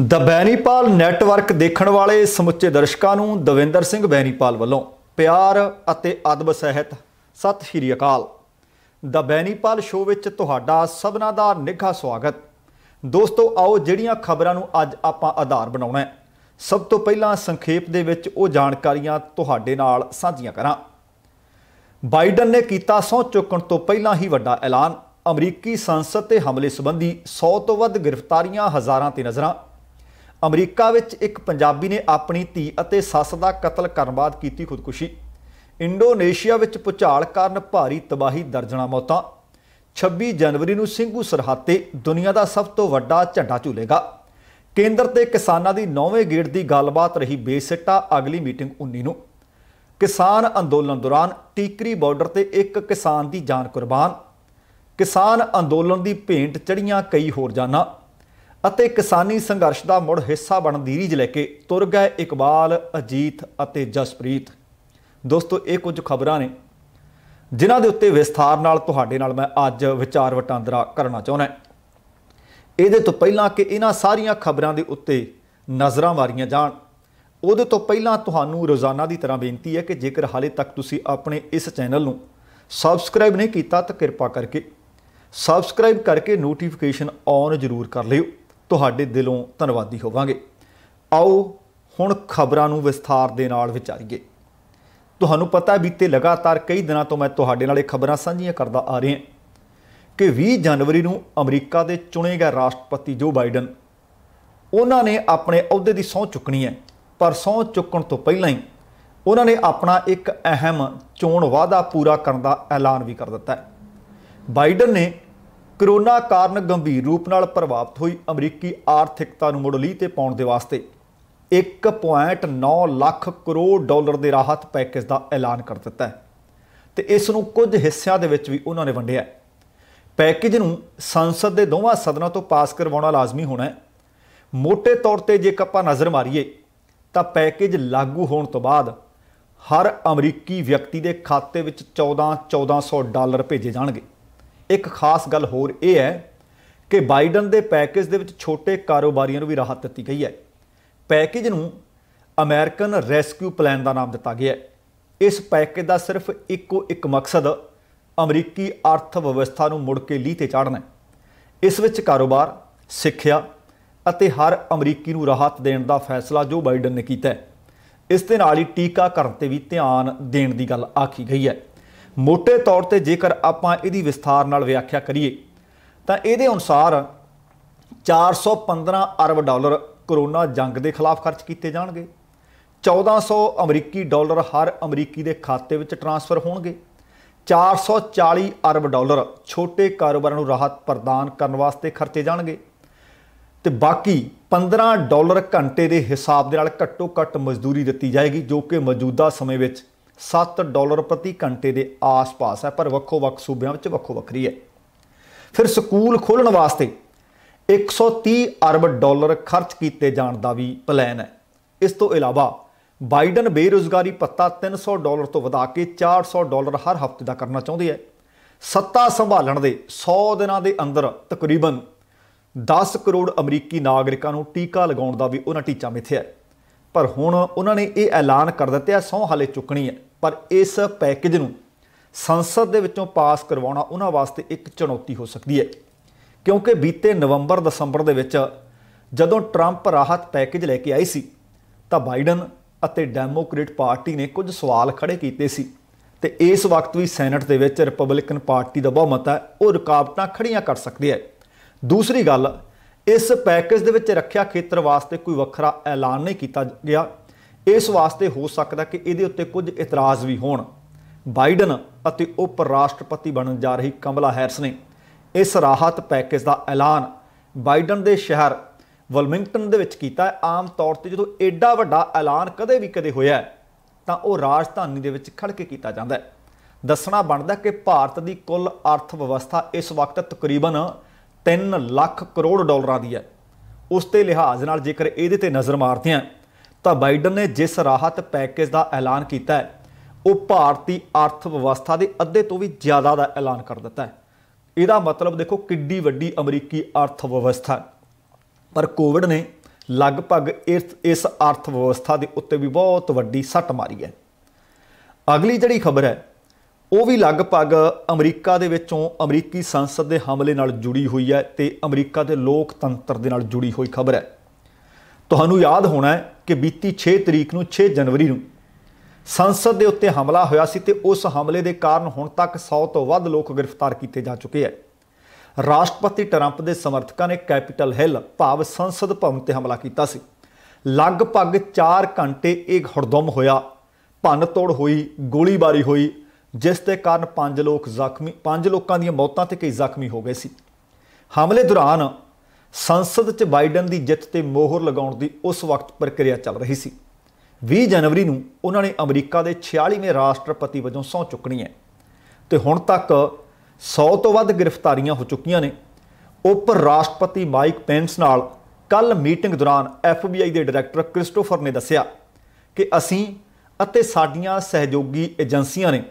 ਦ Benipal network ਦੇਖਣ ਵਾਲੇ ਸਮੁੱਚੇ ਦਰਸ਼ਕਾਂ ਨੂੰ ਦਵਿੰਦਰ ਸਿੰਘ ਬੈਨੀਪਾਲ ਵੱਲੋਂ ਪਿਆਰ ਅਤੇ ਅਦਬ ਸਹਿਤ ਸਤਿ ਸ਼੍ਰੀ ਅਕਾਲ ਦ ਬੈਨੀਪਾਲ ਸ਼ੋਅ ਵਿੱਚ ਤੁਹਾਡਾ ਸਭਨਾ ਦਾ ਨਿੱਘਾ ਸਵਾਗਤ ਦੋਸਤੋ ਆਓ ਜਿਹੜੀਆਂ ਖਬਰਾਂ ਨੂੰ ਅੱਜ ਆਪਾਂ ਆਧਾਰ ਬਣਾਉਣਾ ਹੈ ਸਭ ਤੋਂ ਪਹਿਲਾਂ ਸੰਖੇਪ ਦੇ ਵਿੱਚ ਉਹ ਜਾਣਕਾਰੀਆਂ ਤੁਹਾਡੇ ਨਾਲ ਸਾਂਝੀਆਂ ਕਰਾਂ ਬਾਈਡਨ ਨੇ ਕੀਤਾ ਸੌ ਚੁੱਕਣ ਤੋਂ ਪਹਿਲਾਂ ਹੀ ਵੱਡਾ ਐਲਾਨ ਅਮਰੀਕੀ ਸੰਸਦ ਤੇ ਹਮਲੇ ਸੰਬੰਧੀ 100 ਤੋਂ ਵੱਧ ਗ੍ਰਿਫਤਾਰੀਆਂ ਹਜ਼ਾਰਾਂ ਤੇ ਨਜ਼ਰਾਂ ਅਮਰੀਕਾ ਵਿੱਚ ਇੱਕ ਪੰਜਾਬੀ ਨੇ ਆਪਣੀ ਧੀ ਅਤੇ ਸੱਸ ਦਾ ਕਤਲ ਕਰਨ ਬਾਅਦ ਕੀਤੀ ਖੁਦਕੁਸ਼ੀ ਇੰਡੋਨੇਸ਼ੀਆ ਵਿੱਚ ਪੁਚਾਲ ਕਾਰਨ ਭਾਰੀ ਤਬਾਹੀ ਦਰਜਣਾ ਮੌਤਾਂ 26 ਜਨਵਰੀ ਨੂੰ ਸਿੰਘੂ ਸਰਹੱਤੇ ਦੁਨੀਆ ਦਾ ਸਭ ਤੋਂ ਵੱਡਾ ਝੰਡਾ ਝੂਲੇਗਾ ਕੇਂਦਰ ਤੇ ਕਿਸਾਨਾਂ ਦੀ ਨੌਵੇਂ ਗੇੜ ਦੀ ਗੱਲਬਾਤ ਰਹੀ ਬੇਸਿੱਟਾ ਅਗਲੀ ਮੀਟਿੰਗ 19 ਨੂੰ ਕਿਸਾਨ ਅੰਦੋਲਨ ਦੌਰਾਨ ਟੀਕਰੀ ਬਾਰਡਰ ਤੇ ਇੱਕ ਕਿਸਾਨ ਦੀ ਜਾਨ ਕੁਰਬਾਨ ਕਿਸਾਨ ਅੰਦੋਲਨ ਦੀ ਭੇਂਟ ਚੜੀਆਂ ਕਈ ਹੋਰ ਜਾਨਾਂ ਅਤੇ ਕਿਸਾਨੀ ਸੰਘਰਸ਼ ਦਾ ਮੁੜ ਹਿੱਸਾ ਬਣਨ ਦੀ ਰੀਜ ਲੈ ਕੇ ਤੁਰ ਗਏ ਇਕਬਾਲ ਅਜੀਤ ਅਤੇ ਜਸਪ੍ਰੀਤ ਦੋਸਤੋ ਇਹ ਕੁਝ ਖਬਰਾਂ ਨੇ ਜਿਨ੍ਹਾਂ ਦੇ ਉੱਤੇ ਵਿਸਥਾਰ ਨਾਲ ਤੁਹਾਡੇ ਨਾਲ ਮੈਂ ਅੱਜ ਵਿਚਾਰ ਵਟਾਂਦਰਾ ਕਰਨਾ ਚਾਹੁੰਦਾ ਇਹਦੇ ਤੋਂ ਪਹਿਲਾਂ ਕਿ ਇਹਨਾਂ ਸਾਰੀਆਂ ਖਬਰਾਂ ਦੇ ਉੱਤੇ ਨਜ਼ਰਾਂ ਮਾਰੀਆਂ ਜਾਣ ਉਹਦੇ ਤੋਂ ਪਹਿਲਾਂ ਤੁਹਾਨੂੰ ਰੋਜ਼ਾਨਾ ਦੀ ਤਰ੍ਹਾਂ ਬੇਨਤੀ ਹੈ ਕਿ ਜੇਕਰ ਹਾਲੇ ਤੱਕ ਤੁਸੀਂ ਆਪਣੇ ਇਸ ਚੈਨਲ ਨੂੰ ਸਬਸਕ੍ਰਾਈਬ ਨਹੀਂ ਕੀਤਾ ਤਾਂ ਕਿਰਪਾ ਕਰਕੇ ਸਬਸਕ੍ਰਾਈਬ ਕਰਕੇ ਨੋਟੀਫਿਕੇਸ਼ਨ ਔਨ ਜ਼ਰੂਰ ਕਰ ਲਿਓ ਤੁਹਾਡੇ ਦਿਲੋਂ ਧੰਨਵਾਦੀ ਹੋਵਾਂਗੇ ਆਓ ਹੁਣ ਖਬਰਾਂ ਨੂੰ ਵਿਸਥਾਰ ਦੇ ਨਾਲ ਵਿਚਾਰੀਏ ਤੁਹਾਨੂੰ ਪਤਾ ਬੀਤੇ ਲਗਾਤਾਰ ਕਈ ਦਿਨਾਂ ਤੋਂ ਮੈਂ ਤੁਹਾਡੇ ਨਾਲ ਇਹ ਖਬਰਾਂ ਸਾਂਝੀਆਂ ਕਰਦਾ ਆ ਰਿਹਾ ਕਿ 20 ਜਨਵਰੀ ਨੂੰ ਅਮਰੀਕਾ ਦੇ ਚੁਣੇ ਗਏ ਰਾਸ਼ਟਰਪਤੀ ਜੋ ਬਾਈਡਨ ਉਹਨਾਂ ਨੇ ਆਪਣੇ ਅਹੁਦੇ ਦੀ ਸਹੁੰ ਚੁੱਕਣੀ ਹੈ ਪਰ ਸਹੁੰ ਚੁੱਕਣ ਤੋਂ ਪਹਿਲਾਂ ਹੀ ਉਹਨਾਂ ਨੇ ਆਪਣਾ ਇੱਕ ਅਹਿਮ ਚੋਣ ਵਾਅਦਾ ਪੂਰਾ ਕਰਨ ਦਾ ਐਲਾਨ ਵੀ ਕਰ ਦਿੱਤਾ ਹੈ ਬਾਈਡਨ ਨੇ ਕਰੋਨਾ ਕਾਰਨ ਗੰਭੀਰ ਰੂਪ ਨਾਲ ਪ੍ਰਭਾਵਿਤ ਹੋਈ ਅਮਰੀਕੀ ਆਰਥਿਕਤਾ ਨੂੰ ਮੁੜ ਲੀਹ ਤੇ ਪਾਉਣ ਦੇ ਵਾਸਤੇ 1.9 ਲੱਖ ਕਰੋੜ ਡਾਲਰ ਦੇ ਰਾਹਤ ਪੈਕੇਜ ਦਾ ਐਲਾਨ ਕਰ ਦਿੱਤਾ ਹੈ ਤੇ ਇਸ ਨੂੰ ਕੁਝ ਹਿੱਸਿਆਂ ਦੇ ਵਿੱਚ ਵੀ ਉਹਨਾਂ ਨੇ ਵੰਡਿਆ ਪੈਕੇਜ ਨੂੰ ਸੰਸਦ ਦੇ ਦੋਵਾਂ ਸਦਨਾਂ ਤੋਂ ਪਾਸ ਕਰਵਾਉਣਾ ਲਾਜ਼ਮੀ ਹੋਣਾ ਹੈ ਮੋٹے ਤੌਰ ਤੇ ਜੇ ਆਪਾਂ ਨਜ਼ਰ ਮਾਰੀਏ ਤਾਂ ਪੈਕੇਜ ਲਾਗੂ ਹੋਣ ਤੋਂ ਬਾਅਦ ਹਰ ਅਮਰੀਕੀ ਵਿਅਕਤੀ ਦੇ ਖਾਤੇ ਵਿੱਚ 14 1400 ਡਾਲਰ ਭੇਜੇ ਜਾਣਗੇ ਇੱਕ ਖਾਸ ਗੱਲ ਹੋਰ ਇਹ ਹੈ ਕਿ ਬਾਈਡਨ ਦੇ ਪੈਕੇਜ ਦੇ ਵਿੱਚ ਛੋਟੇ ਕਾਰੋਬਾਰੀਆਂ ਨੂੰ ਵੀ ਰਾਹਤ ਦਿੱਤੀ ਗਈ ਹੈ ਪੈਕੇਜ ਨੂੰ ਅਮਰੀਕਨ ਰੈਸਕਿਊ ਪਲਾਨ ਦਾ ਨਾਮ ਦਿੱਤਾ ਗਿਆ ਹੈ ਇਸ ਪੈਕੇਜ ਦਾ ਸਿਰਫ ਇੱਕੋ ਇੱਕ ਮਕਸਦ ਅਮਰੀਕੀ ਆਰਥਿਕ ਵਿਵਸਥਾ ਨੂੰ ਮੁੜ ਕੇ ਲੀਹ ਤੇ ਚਾੜਨਾ ਹੈ ਇਸ ਵਿੱਚ ਕਾਰੋਬਾਰ ਸਿੱਖਿਆ ਅਤੇ ਹਰ ਅਮਰੀਕੀ ਨੂੰ ਰਾਹਤ ਦੇਣ ਦਾ ਫੈਸਲਾ ਜੋ ਬਾਈਡਨ ਨੇ ਕੀਤਾ ਹੈ ਇਸ ਦੇ ਨਾਲ ਹੀ ਟੀਕਾਕਰਨ ਤੇ ਵੀ ਧਿਆਨ ਦੇਣ ਦੀ ਗੱਲ ਆਖੀ ਗਈ ਹੈ ਮੋٹے ਤੌਰ ਤੇ ਜੇਕਰ ਆਪਾਂ ਇਹਦੀ ਵਿਸਥਾਰ ਨਾਲ ਵਿਆਖਿਆ ਕਰੀਏ ਤਾਂ ਇਹਦੇ ਅਨੁਸਾਰ 415 ਅਰਬ ਡਾਲਰ ਕਰੋਨਾ ਜੰਗ ਦੇ ਖਿਲਾਫ ਖਰਚ ਕੀਤੇ ਜਾਣਗੇ 1400 ਅਮਰੀਕੀ ਡਾਲਰ ਹਰ ਅਮਰੀਕੀ ਦੇ ਖਾਤੇ ਵਿੱਚ ਟ੍ਰਾਂਸਫਰ ਹੋਣਗੇ 440 ਅਰਬ ਡਾਲਰ ਛੋਟੇ ਕਾਰੋਬਾਰਾਂ ਨੂੰ ਰਾਹਤ ਪ੍ਰਦਾਨ ਕਰਨ ਵਾਸਤੇ ਖਰਚੇ ਜਾਣਗੇ ਤੇ ਬਾਕੀ 15 ਡਾਲਰ ਘੰਟੇ ਦੇ ਹਿਸਾਬ ਦੇ ਨਾਲ ਘੱਟੋ-ਘੱਟ ਮਜ਼ਦੂਰੀ ਦਿੱਤੀ ਜਾਏਗੀ ਜੋ ਕਿ ਮੌਜੂਦਾ ਸਮੇਂ ਵਿੱਚ 7 ਡਾਲਰ ਪ੍ਰਤੀ ਘੰਟੇ ਦੇ ਆਸ-ਪਾਸ ਹੈ ਪਰ ਵੱਖੋ-ਵੱਖ ਸੂਬਿਆਂ ਵਿੱਚ ਵੱਖੋ-ਵੱਖਰੀ ਹੈ ਫਿਰ ਸਕੂਲ ਖੋਲਣ ਵਾਸਤੇ 130 ਅਰਬ ਡਾਲਰ ਖਰਚ ਕੀਤੇ ਜਾਣ ਦਾ ਵੀ ਪਲਾਨ ਹੈ ਇਸ ਤੋਂ ਇਲਾਵਾ ਬਾਈਡਨ ਬੇਰੋਜ਼ਗਾਰੀ ਪੱਤਾ 300 ਡਾਲਰ ਤੋਂ ਵਧਾ ਕੇ 400 ਡਾਲਰ ਹਰ ਹਫ਼ਤੇ ਦਾ ਕਰਨਾ ਚਾਹੁੰਦੇ ਹੈ ਸੱਤਾ ਸੰਭਾਲਣ ਦੇ 100 ਦਿਨਾਂ ਦੇ ਅੰਦਰ ਤਕਰੀਬਨ 10 ਕਰੋੜ ਅਮਰੀਕੀ ਨਾਗਰਿਕਾਂ ਨੂੰ ਟੀਕਾ ਲਗਾਉਣ ਦਾ ਵੀ ਉਹਨਾਂ ਟੀਚਾ ਮਿਥਿਆ ਪਰ ਹੁਣ ਉਹਨਾਂ ਨੇ ਇਹ ਐਲਾਨ ਕਰ ਦਿੱਤਾ ਸੌ ਹਾਲੇ ਚੁੱਕਣੀ ਹੈ ਪਰ ਇਸ ਪੈਕੇਜ ਨੂੰ ਸੰਸਦ ਦੇ ਵਿੱਚੋਂ ਪਾਸ ਕਰਵਾਉਣਾ ਉਹਨਾਂ ਵਾਸਤੇ ਇੱਕ ਚੁਣੌਤੀ ਹੋ ਸਕਦੀ ਹੈ ਕਿਉਂਕਿ ਬੀਤੇ ਨਵੰਬਰ ਦਸੰਬਰ ਦੇ ਵਿੱਚ ਜਦੋਂ ਟਰੰਪ ਰਾਹਤ ਪੈਕੇਜ ਲੈ ਕੇ ਆਈ ਸੀ ਤਾਂ ਬਾਈਡਨ ਅਤੇ ਡੈਮੋਕ੍ਰੇਟ ਪਾਰਟੀ ਨੇ ਕੁਝ ਸਵਾਲ ਖੜੇ ਕੀਤੇ ਸੀ ਤੇ ਇਸ ਵਕਤ ਵੀ ਸੈਨੇਟ ਦੇ ਵਿੱਚ ਰਿਪਬਲਿਕਨ ਪਾਰਟੀ ਦਾ ਬਹੁਮਤ ਹੈ ਉਹ ਰੁਕਾਵਟਾਂ ਖੜੀਆਂ ਕਰ ਸਕਦੀ ਹੈ ਦੂਸਰੀ ਗੱਲ ਇਸ ਪੈਕੇਜ ਦੇ ਵਿੱਚ ਰੱਖਿਆ ਖੇਤਰ ਵਾਸਤੇ ਕੋਈ ਵੱਖਰਾ ਐਲਾਨ ਨਹੀਂ ਕੀਤਾ ਗਿਆ ਇਸ ਵਾਸਤੇ ਹੋ ਸਕਦਾ ਕਿ ਇਹਦੇ ਉੱਤੇ ਕੁਝ ਇਤਰਾਜ਼ ਵੀ ਹੋਣ ਬਾਈਡਨ ਅਤੇ ਉਪ ਰਾਸ਼ਟਰਪਤੀ ਬਣਨ ਜਾ ਰਹੀ ਕਮਲਾ ਹੈਰਸ ਨੇ ਇਸ ਰਾਹਤ ਪੈਕੇਜ ਦਾ ਐਲਾਨ ਬਾਈਡਨ ਦੇ ਸ਼ਹਿਰ ਵਲਮਿੰਗਟਨ ਦੇ ਵਿੱਚ ਕੀਤਾ ਆਮ ਤੌਰ ਤੇ ਜਦੋਂ ਐਡਾ ਵੱਡਾ ਐਲਾਨ ਕਦੇ ਵੀ ਕਦੇ ਹੋਇਆ ਤਾਂ ਉਹ ਰਾਜਧਾਨੀ ਦੇ ਵਿੱਚ ਖੜ ਕੇ ਕੀਤਾ ਜਾਂਦਾ ਹੈ ਦੱਸਣਾ ਬਣਦਾ ਕਿ ਭਾਰਤ ਦੀ ਕੁੱਲ ਅਰਥ ਵਿਵਸਥਾ ਇਸ ਵਕਤ ਤਕਰੀਬਨ 3 ਲੱਖ ਕਰੋੜ ਡਾਲਰਾਂ ਦੀ ਹੈ ਉਸ ਤੇ ਲਿਹਾਜ਼ ਨਾਲ ਜੇਕਰ ਇਹਦੇ ਤੇ ਨਜ਼ਰ ਮਾਰਦੇ ਹਾਂ ਤਾਂ ਬਾਈਡਨ ਨੇ ਜਿਸ ਰਾਹਤ ਪੈਕੇਜ ਦਾ ਐਲਾਨ ਕੀਤਾ ਹੈ ਉਹ ਭਾਰਤੀ ਅਰਥ ਵਿਵਸਥਾ ਦੇ ਅੱਧੇ ਤੋਂ ਵੀ ਜ਼ਿਆਦਾ ਦਾ ਐਲਾਨ ਕਰ ਦਿੱਤਾ ਹੈ ਇਹਦਾ ਮਤਲਬ ਦੇਖੋ ਕਿੰਡੀ ਵੱਡੀ ਅਮਰੀਕੀ ਅਰਥ ਵਿਵਸਥਾ ਪਰ ਕੋਵਿਡ ਨੇ ਲਗਭਗ ਇਸ ਅਰਥ ਵਿਵਸਥਾ ਦੇ ਉੱਤੇ ਵੀ ਬਹੁਤ ਵੱਡੀ ਸੱਟ ਮਾਰੀ ਹੈ ਅਗਲੀ ਜਿਹੜੀ ਖਬਰ ਹੈ ਉਹ ਵੀ ਲਗਭਗ ਅਮਰੀਕਾ ਦੇ ਵਿੱਚੋਂ ਅਮਰੀਕੀ ਸੰਸਦ ਦੇ ਹਮਲੇ ਨਾਲ ਜੁੜੀ ਹੋਈ ਹੈ ਤੇ ਅਮਰੀਕਾ ਦੇ ਲੋਕਤੰਤਰ ਦੇ ਨਾਲ ਜੁੜੀ ਹੋਈ ਖਬਰ ਹੈ ਤੁਹਾਨੂੰ ਯਾਦ ਹੋਣਾ ਹੈ ਕਿ ਬੀਤੀ 6 ਤਰੀਕ ਨੂੰ 6 ਜਨਵਰੀ ਨੂੰ ਸੰਸਦ ਦੇ ਉੱਤੇ ਹਮਲਾ ਹੋਇਆ ਸੀ ਤੇ ਉਸ ਹਮਲੇ ਦੇ ਕਾਰਨ ਹੁਣ ਤੱਕ 100 ਤੋਂ ਵੱਧ ਲੋਕ ਗ੍ਰਿਫਤਾਰ ਕੀਤੇ ਜਾ ਚੁੱਕੇ ਹੈ ਰਾਸ਼ਟਰਪਤੀ ਟਰੰਪ ਦੇ ਸਮਰਥਕਾਂ ਨੇ ਕੈਪੀਟਲ ਹਿੱਲ ਭਾਵ ਸੰਸਦ ਭਵਨ ਤੇ ਹਮਲਾ ਕੀਤਾ ਸੀ ਲਗਭਗ 4 ਘੰਟੇ ਇਹ ਹੜਦਮ ਹੋਇਆ ਭੰਨ ਤੋੜ ਹੋਈ ਗੋਲੀਬਾਰੀ ਹੋਈ ਜਿਸ ਦੇ ਕਾਰਨ 5 ਲੋਕ ਜ਼ਖਮੀ 5 ਲੋਕਾਂ ਦੀਆਂ ਮੌਤਾਂ ਤੇ ਕਈ ਜ਼ਖਮੀ ਹੋ ਗਏ ਸੀ ਹਮਲੇ ਦੌਰਾਨ ਸੰਸਦ 'ਚ ਬਾਈਡਨ ਦੀ ਜਿੱਤ ਤੇ ਮੋਹਰ ਲਗਾਉਣ ਦੀ ਉਸ ਵਕਤ ਪ੍ਰਕਿਰਿਆ ਚੱਲ ਰਹੀ ਸੀ 20 ਜਨਵਰੀ ਨੂੰ ਉਹਨਾਂ ਨੇ ਅਮਰੀਕਾ ਦੇ 46ਵੇਂ ਰਾਸ਼ਟਰਪਤੀ ਵਜੋਂ ਸਹੁੰ ਚੁੱਕਣੀ ਹੈ ਤੇ ਹੁਣ ਤੱਕ 100 ਤੋਂ ਵੱਧ ਗ੍ਰਿਫਤਾਰੀਆਂ ਹੋ ਚੁੱਕੀਆਂ ਨੇ ਉਪ ਰਾਸ਼ਟਰਪਤੀ ਮਾਈਕ ਪੈਂਸ ਨਾਲ ਕੱਲ ਮੀਟਿੰਗ ਦੌਰਾਨ ਐਫਬੀਆਈ ਦੇ ਡਾਇਰੈਕਟਰ ਕ੍ਰਿਸਟੋਫਰ ਨੇ ਦੱਸਿਆ ਕਿ ਅਸੀਂ ਅਤੇ ਸਾਡੀਆਂ ਸਹਿਯੋਗੀ ਏਜੰਸੀਆਂ ਨੇ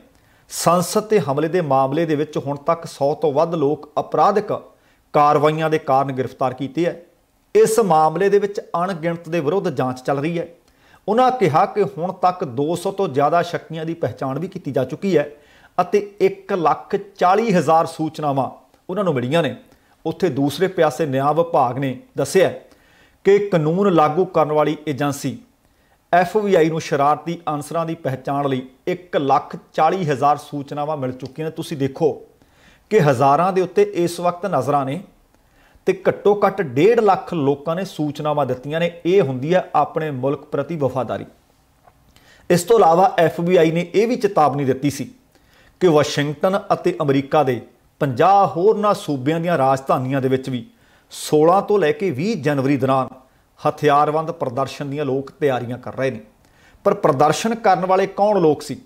ਸੰਸਦ ਤੇ ਹਮਲੇ ਦੇ ਮਾਮਲੇ ਦੇ ਵਿੱਚ ਹੁਣ ਤੱਕ 100 ਤੋਂ ਵੱਧ ਲੋਕ ਅਪਰਾਧਿਕ ਕਾਰਵਾਈਆਂ ਦੇ ਕਾਰਨ ਗ੍ਰਿਫਤਾਰ ਕੀਤੇ ਹੈ ਇਸ ਮਾਮਲੇ ਦੇ ਵਿੱਚ ਅਣਗਿਣਤ ਦੇ ਵਿਰੁੱਧ ਜਾਂਚ ਚੱਲ ਰਹੀ ਹੈ ਉਹਨਾਂ ਕਿਹਾ ਕਿ ਹੁਣ ਤੱਕ 200 ਤੋਂ ਜ਼ਿਆਦਾ ਸ਼ੱਕੀਆਂ ਦੀ ਪਛਾਣ ਵੀ ਕੀਤੀ ਜਾ ਚੁੱਕੀ ਹੈ ਅਤੇ 140000 ਸੂਚਨਾਵਾਂ ਉਹਨਾਂ ਨੂੰ ਮਿਲੀਆਂ ਨੇ ਉੱਥੇ ਦੂਸਰੇ ਪਿਆਸੇ ਨਿਆਂ ਵਿਭਾਗ ਨੇ ਦੱਸਿਆ ਕਿ ਕਾਨੂੰਨ ਲਾਗੂ ਕਰਨ ਵਾਲੀ ਏਜੰਸੀ ਐਫਬੀਆਈ ਨੂੰ ਸ਼ਰਾਰਤੀ ਅਨਸਰਾਂ ਦੀ ਪਛਾਣ ਲਈ 140000 ਸੂਚਨਾਵਾਂ ਮਿਲ ਚੁੱਕੀਆਂ ਨੇ ਤੁਸੀਂ ਦੇਖੋ ਕਿ ਹਜ਼ਾਰਾਂ ਦੇ ਉੱਤੇ ਇਸ ਵਕਤ ਨਜ਼ਰਾਂ ਨੇ ਤੇ ਘੱਟੋ ਘੱਟ 1.5 ਲੱਖ ਲੋਕਾਂ ਨੇ ਸੂਚਨਾਵਾਂ ਦਿੱਤੀਆਂ ਨੇ ਇਹ ਹੁੰਦੀ ਹੈ ਆਪਣੇ ਮੁਲਕ ਪ੍ਰਤੀ ਵਫਾਦਾਰੀ ਇਸ ਤੋਂ ਇਲਾਵਾ ਐਫਬੀਆਈ ਨੇ ਇਹ ਵੀ ਚੇਤਾਵਨੀ ਦਿੱਤੀ ਸੀ ਕਿ ਵਾਸ਼ਿੰਗਟਨ ਅਤੇ ਅਮਰੀਕਾ ਦੇ 50 ਹੋਰਨਾਂ ਸੂਬਿਆਂ ਦੀਆਂ ਰਾਜਧਾਨੀਆਂ ਦੇ ਵਿੱਚ ਵੀ 16 ਤੋਂ ਲੈ ਕੇ 20 ਜਨਵਰੀ ਦੌਰਾਨ ਹਥਿਆਰਬੰਦ ਪ੍ਰਦਰਸ਼ਨ ਦੀਆਂ ਲੋਕ ਤਿਆਰੀਆਂ ਕਰ ਰਹੇ ਨੇ ਪਰ ਪ੍ਰਦਰਸ਼ਨ ਕਰਨ ਵਾਲੇ ਕੌਣ ਲੋਕ ਸੀ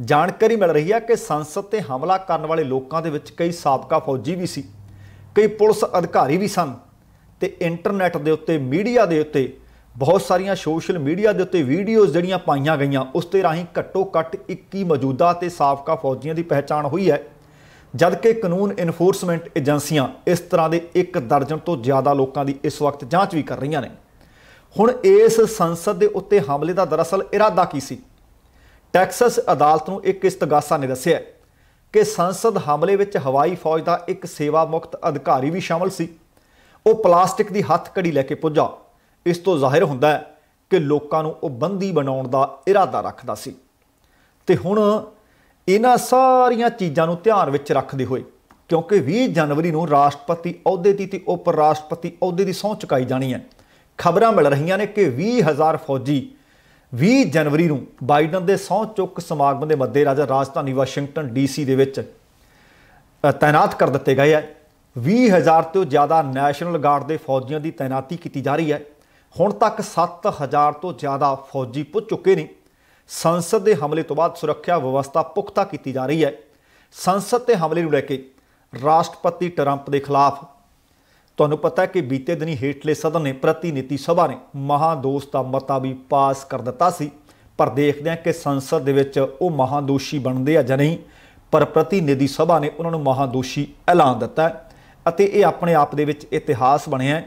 ਜਾਣਕਾਰੀ ਮਿਲ ਰਹੀ ਹੈ ਕਿ ਸੰਸਦ ਤੇ ਹਮਲਾ ਕਰਨ ਵਾਲੇ ਲੋਕਾਂ ਦੇ ਵਿੱਚ ਕਈ ਸਾਬਕਾ ਫੌਜੀ ਵੀ ਸੀ ਕਈ ਪੁਲਿਸ ਅਧਿਕਾਰੀ ਵੀ ਸਨ ਤੇ ਇੰਟਰਨੈਟ ਦੇ ਉੱਤੇ ਮੀਡੀਆ ਦੇ ਉੱਤੇ ਬਹੁਤ ਸਾਰੀਆਂ ਸੋਸ਼ਲ ਮੀਡੀਆ ਦੇ ਉੱਤੇ ਵੀਡੀਓਜ਼ ਜਿਹੜੀਆਂ ਪਾਈਆਂ ਗਈਆਂ ਉਸ ਤੇ ਰਾਹੀਂ ਘੱਟੋ ਘੱਟ 21 ਮੌਜੂਦਾ ਤੇ ਸਾਬਕਾ ਫੌਜੀਆਂ ਦੀ ਪਹਿਚਾਣ ਹੋਈ ਹੈ ਜਦਕਿ ਕਾਨੂੰਨ ਇਨਫੋਰਸਮੈਂਟ ਏਜੰਸੀਆਂ ਇਸ ਤਰ੍ਹਾਂ ਦੇ ਇੱਕ ਦਰਜਨ ਤੋਂ ਜ਼ਿਆਦਾ ਲੋਕਾਂ ਦੀ ਇਸ ਵਕਤ ਜਾਂਚ ਵੀ ਕਰ ਰਹੀਆਂ ਨੇ ਹੁਣ ਇਸ ਸੰਸਦ ਦੇ ਉੱਤੇ ਹਮਲੇ ਦਾ ਦਰਅਸਲ ਇਰਾਦਾ ਕੀ ਸੀ ਟੈਕਸਸ ਅਦਾਲਤ ਨੂੰ ਇੱਕ ਇਸਤਗਾਸਾ ਨੇ ਦੱਸਿਆ ਕਿ ਸੰਸਦ ਹਮਲੇ ਵਿੱਚ ਹਵਾਈ ਫੌਜ ਦਾ ਇੱਕ ਸੇਵਾ ਮੁਕਤ ਅਧਿਕਾਰੀ ਵੀ ਸ਼ਾਮਲ ਸੀ ਉਹ ਪਲਾਸਟਿਕ ਦੀ ਹੱਥ ਕੜੀ ਲੈ ਕੇ ਪੁੱਜਾ ਇਸ ਤੋਂ ਜ਼ਾਹਿਰ ਹੁੰਦਾ ਹੈ ਕਿ ਲੋਕਾਂ ਨੂੰ ਉਹ ਬੰਦੀ ਬਣਾਉਣ ਦਾ ਇਰਾਦਾ ਰੱਖਦਾ ਸੀ ਤੇ ਹੁਣ ਇਹਨਾਂ ਸਾਰੀਆਂ ਚੀਜ਼ਾਂ ਨੂੰ ਧਿਆਨ ਵਿੱਚ ਰੱਖਦੇ ਹੋਏ ਕਿਉਂਕਿ 20 ਜਨਵਰੀ ਨੂੰ ਰਾਸ਼ਟਰਪਤੀ ਅਹੁਦੇ ਦੀ ਤੇ ਉਪ ਰਾਸ਼ਟਰਪਤੀ ਅਹੁਦੇ ਦੀ ਸਹੁੰ ਚੁਕਾਈ ਜਾਣੀ ਹੈ ਖਬਰਾਂ ਮਿਲ ਰਹੀਆਂ ਨੇ ਕਿ 20000 ਫੌਜੀ 20 ਜਨਵਰੀ ਨੂੰ ਬਾਈਡਨ ਦੇ ਸੌ ਚੁੱਕ ਸਮਾਗਮ ਦੇ ਮੱਦੇ ਰਾਜਾ ਰਾਜਧਾਨੀ ਵਾਸ਼ਿੰਗਟਨ ਡੀਸੀ ਦੇ ਵਿੱਚ ਤਾਇਨਾਤ ਕਰ ਦਿੱਤੇ ਗਏ ਹੈ 20000 ਤੋਂ ਜ਼ਿਆਦਾ ਨੈਸ਼ਨਲ ਗਾਰਡ ਦੇ ਫੌਜੀਆਂ ਦੀ ਤਾਇਨਾਤੀ ਕੀਤੀ ਜਾ ਰਹੀ ਹੈ ਹੁਣ ਤੱਕ 7000 ਤੋਂ ਜ਼ਿਆਦਾ ਫੌਜੀ ਪੁੱਜ ਚੁੱਕੇ ਨੇ ਸੰਸਦ ਦੇ ਹਮਲੇ ਤੋਂ ਬਾਅਦ ਸੁਰੱਖਿਆ ਵਿਵਸਥਾ ਪੁਖਤਾ ਕੀਤੀ ਜਾ ਰਹੀ ਹੈ ਸੰਸਦ ਤੇ ਹਮਲੇ ਨੂੰ ਲੈ ਕੇ ਰਾਸ਼ਟਰਪਤੀ ਟਰੰਪ ਦੇ ਖਿਲਾਫ ਤੁਹਾਨੂੰ ਪਤਾ ਹੈ ਕਿ ਬੀਤੇ ਦਿਨੀ ਹੇਠਲੇ ਸਦਨ ਨੇ ਪ੍ਰਤੀਨਿਧੀ ਸਭਾ ਨੇ ਮਹਾਦੋਸ਼ ਦਾ ਮਤਾ ਵੀ ਪਾਸ ਕਰ ਦਿੱਤਾ ਸੀ ਪਰ ਦੇਖਦੇ ਹਾਂ ਕਿ ਸੰਸਦ ਦੇ ਵਿੱਚ ਉਹ ਮਹਾਦੋਸ਼ੀ ਬਣਦੇ ਆ ਜਾਂ ਨਹੀਂ ਪਰ ਪ੍ਰਤੀਨਿਧੀ ਸਭਾ ਨੇ ਉਹਨਾਂ ਨੂੰ ਮਹਾਦੋਸ਼ੀ ਐਲਾਨ ਦਿੱਤਾ ਅਤੇ ਇਹ ਆਪਣੇ ਆਪ ਦੇ ਵਿੱਚ ਇਤਿਹਾਸ ਬਣਿਆ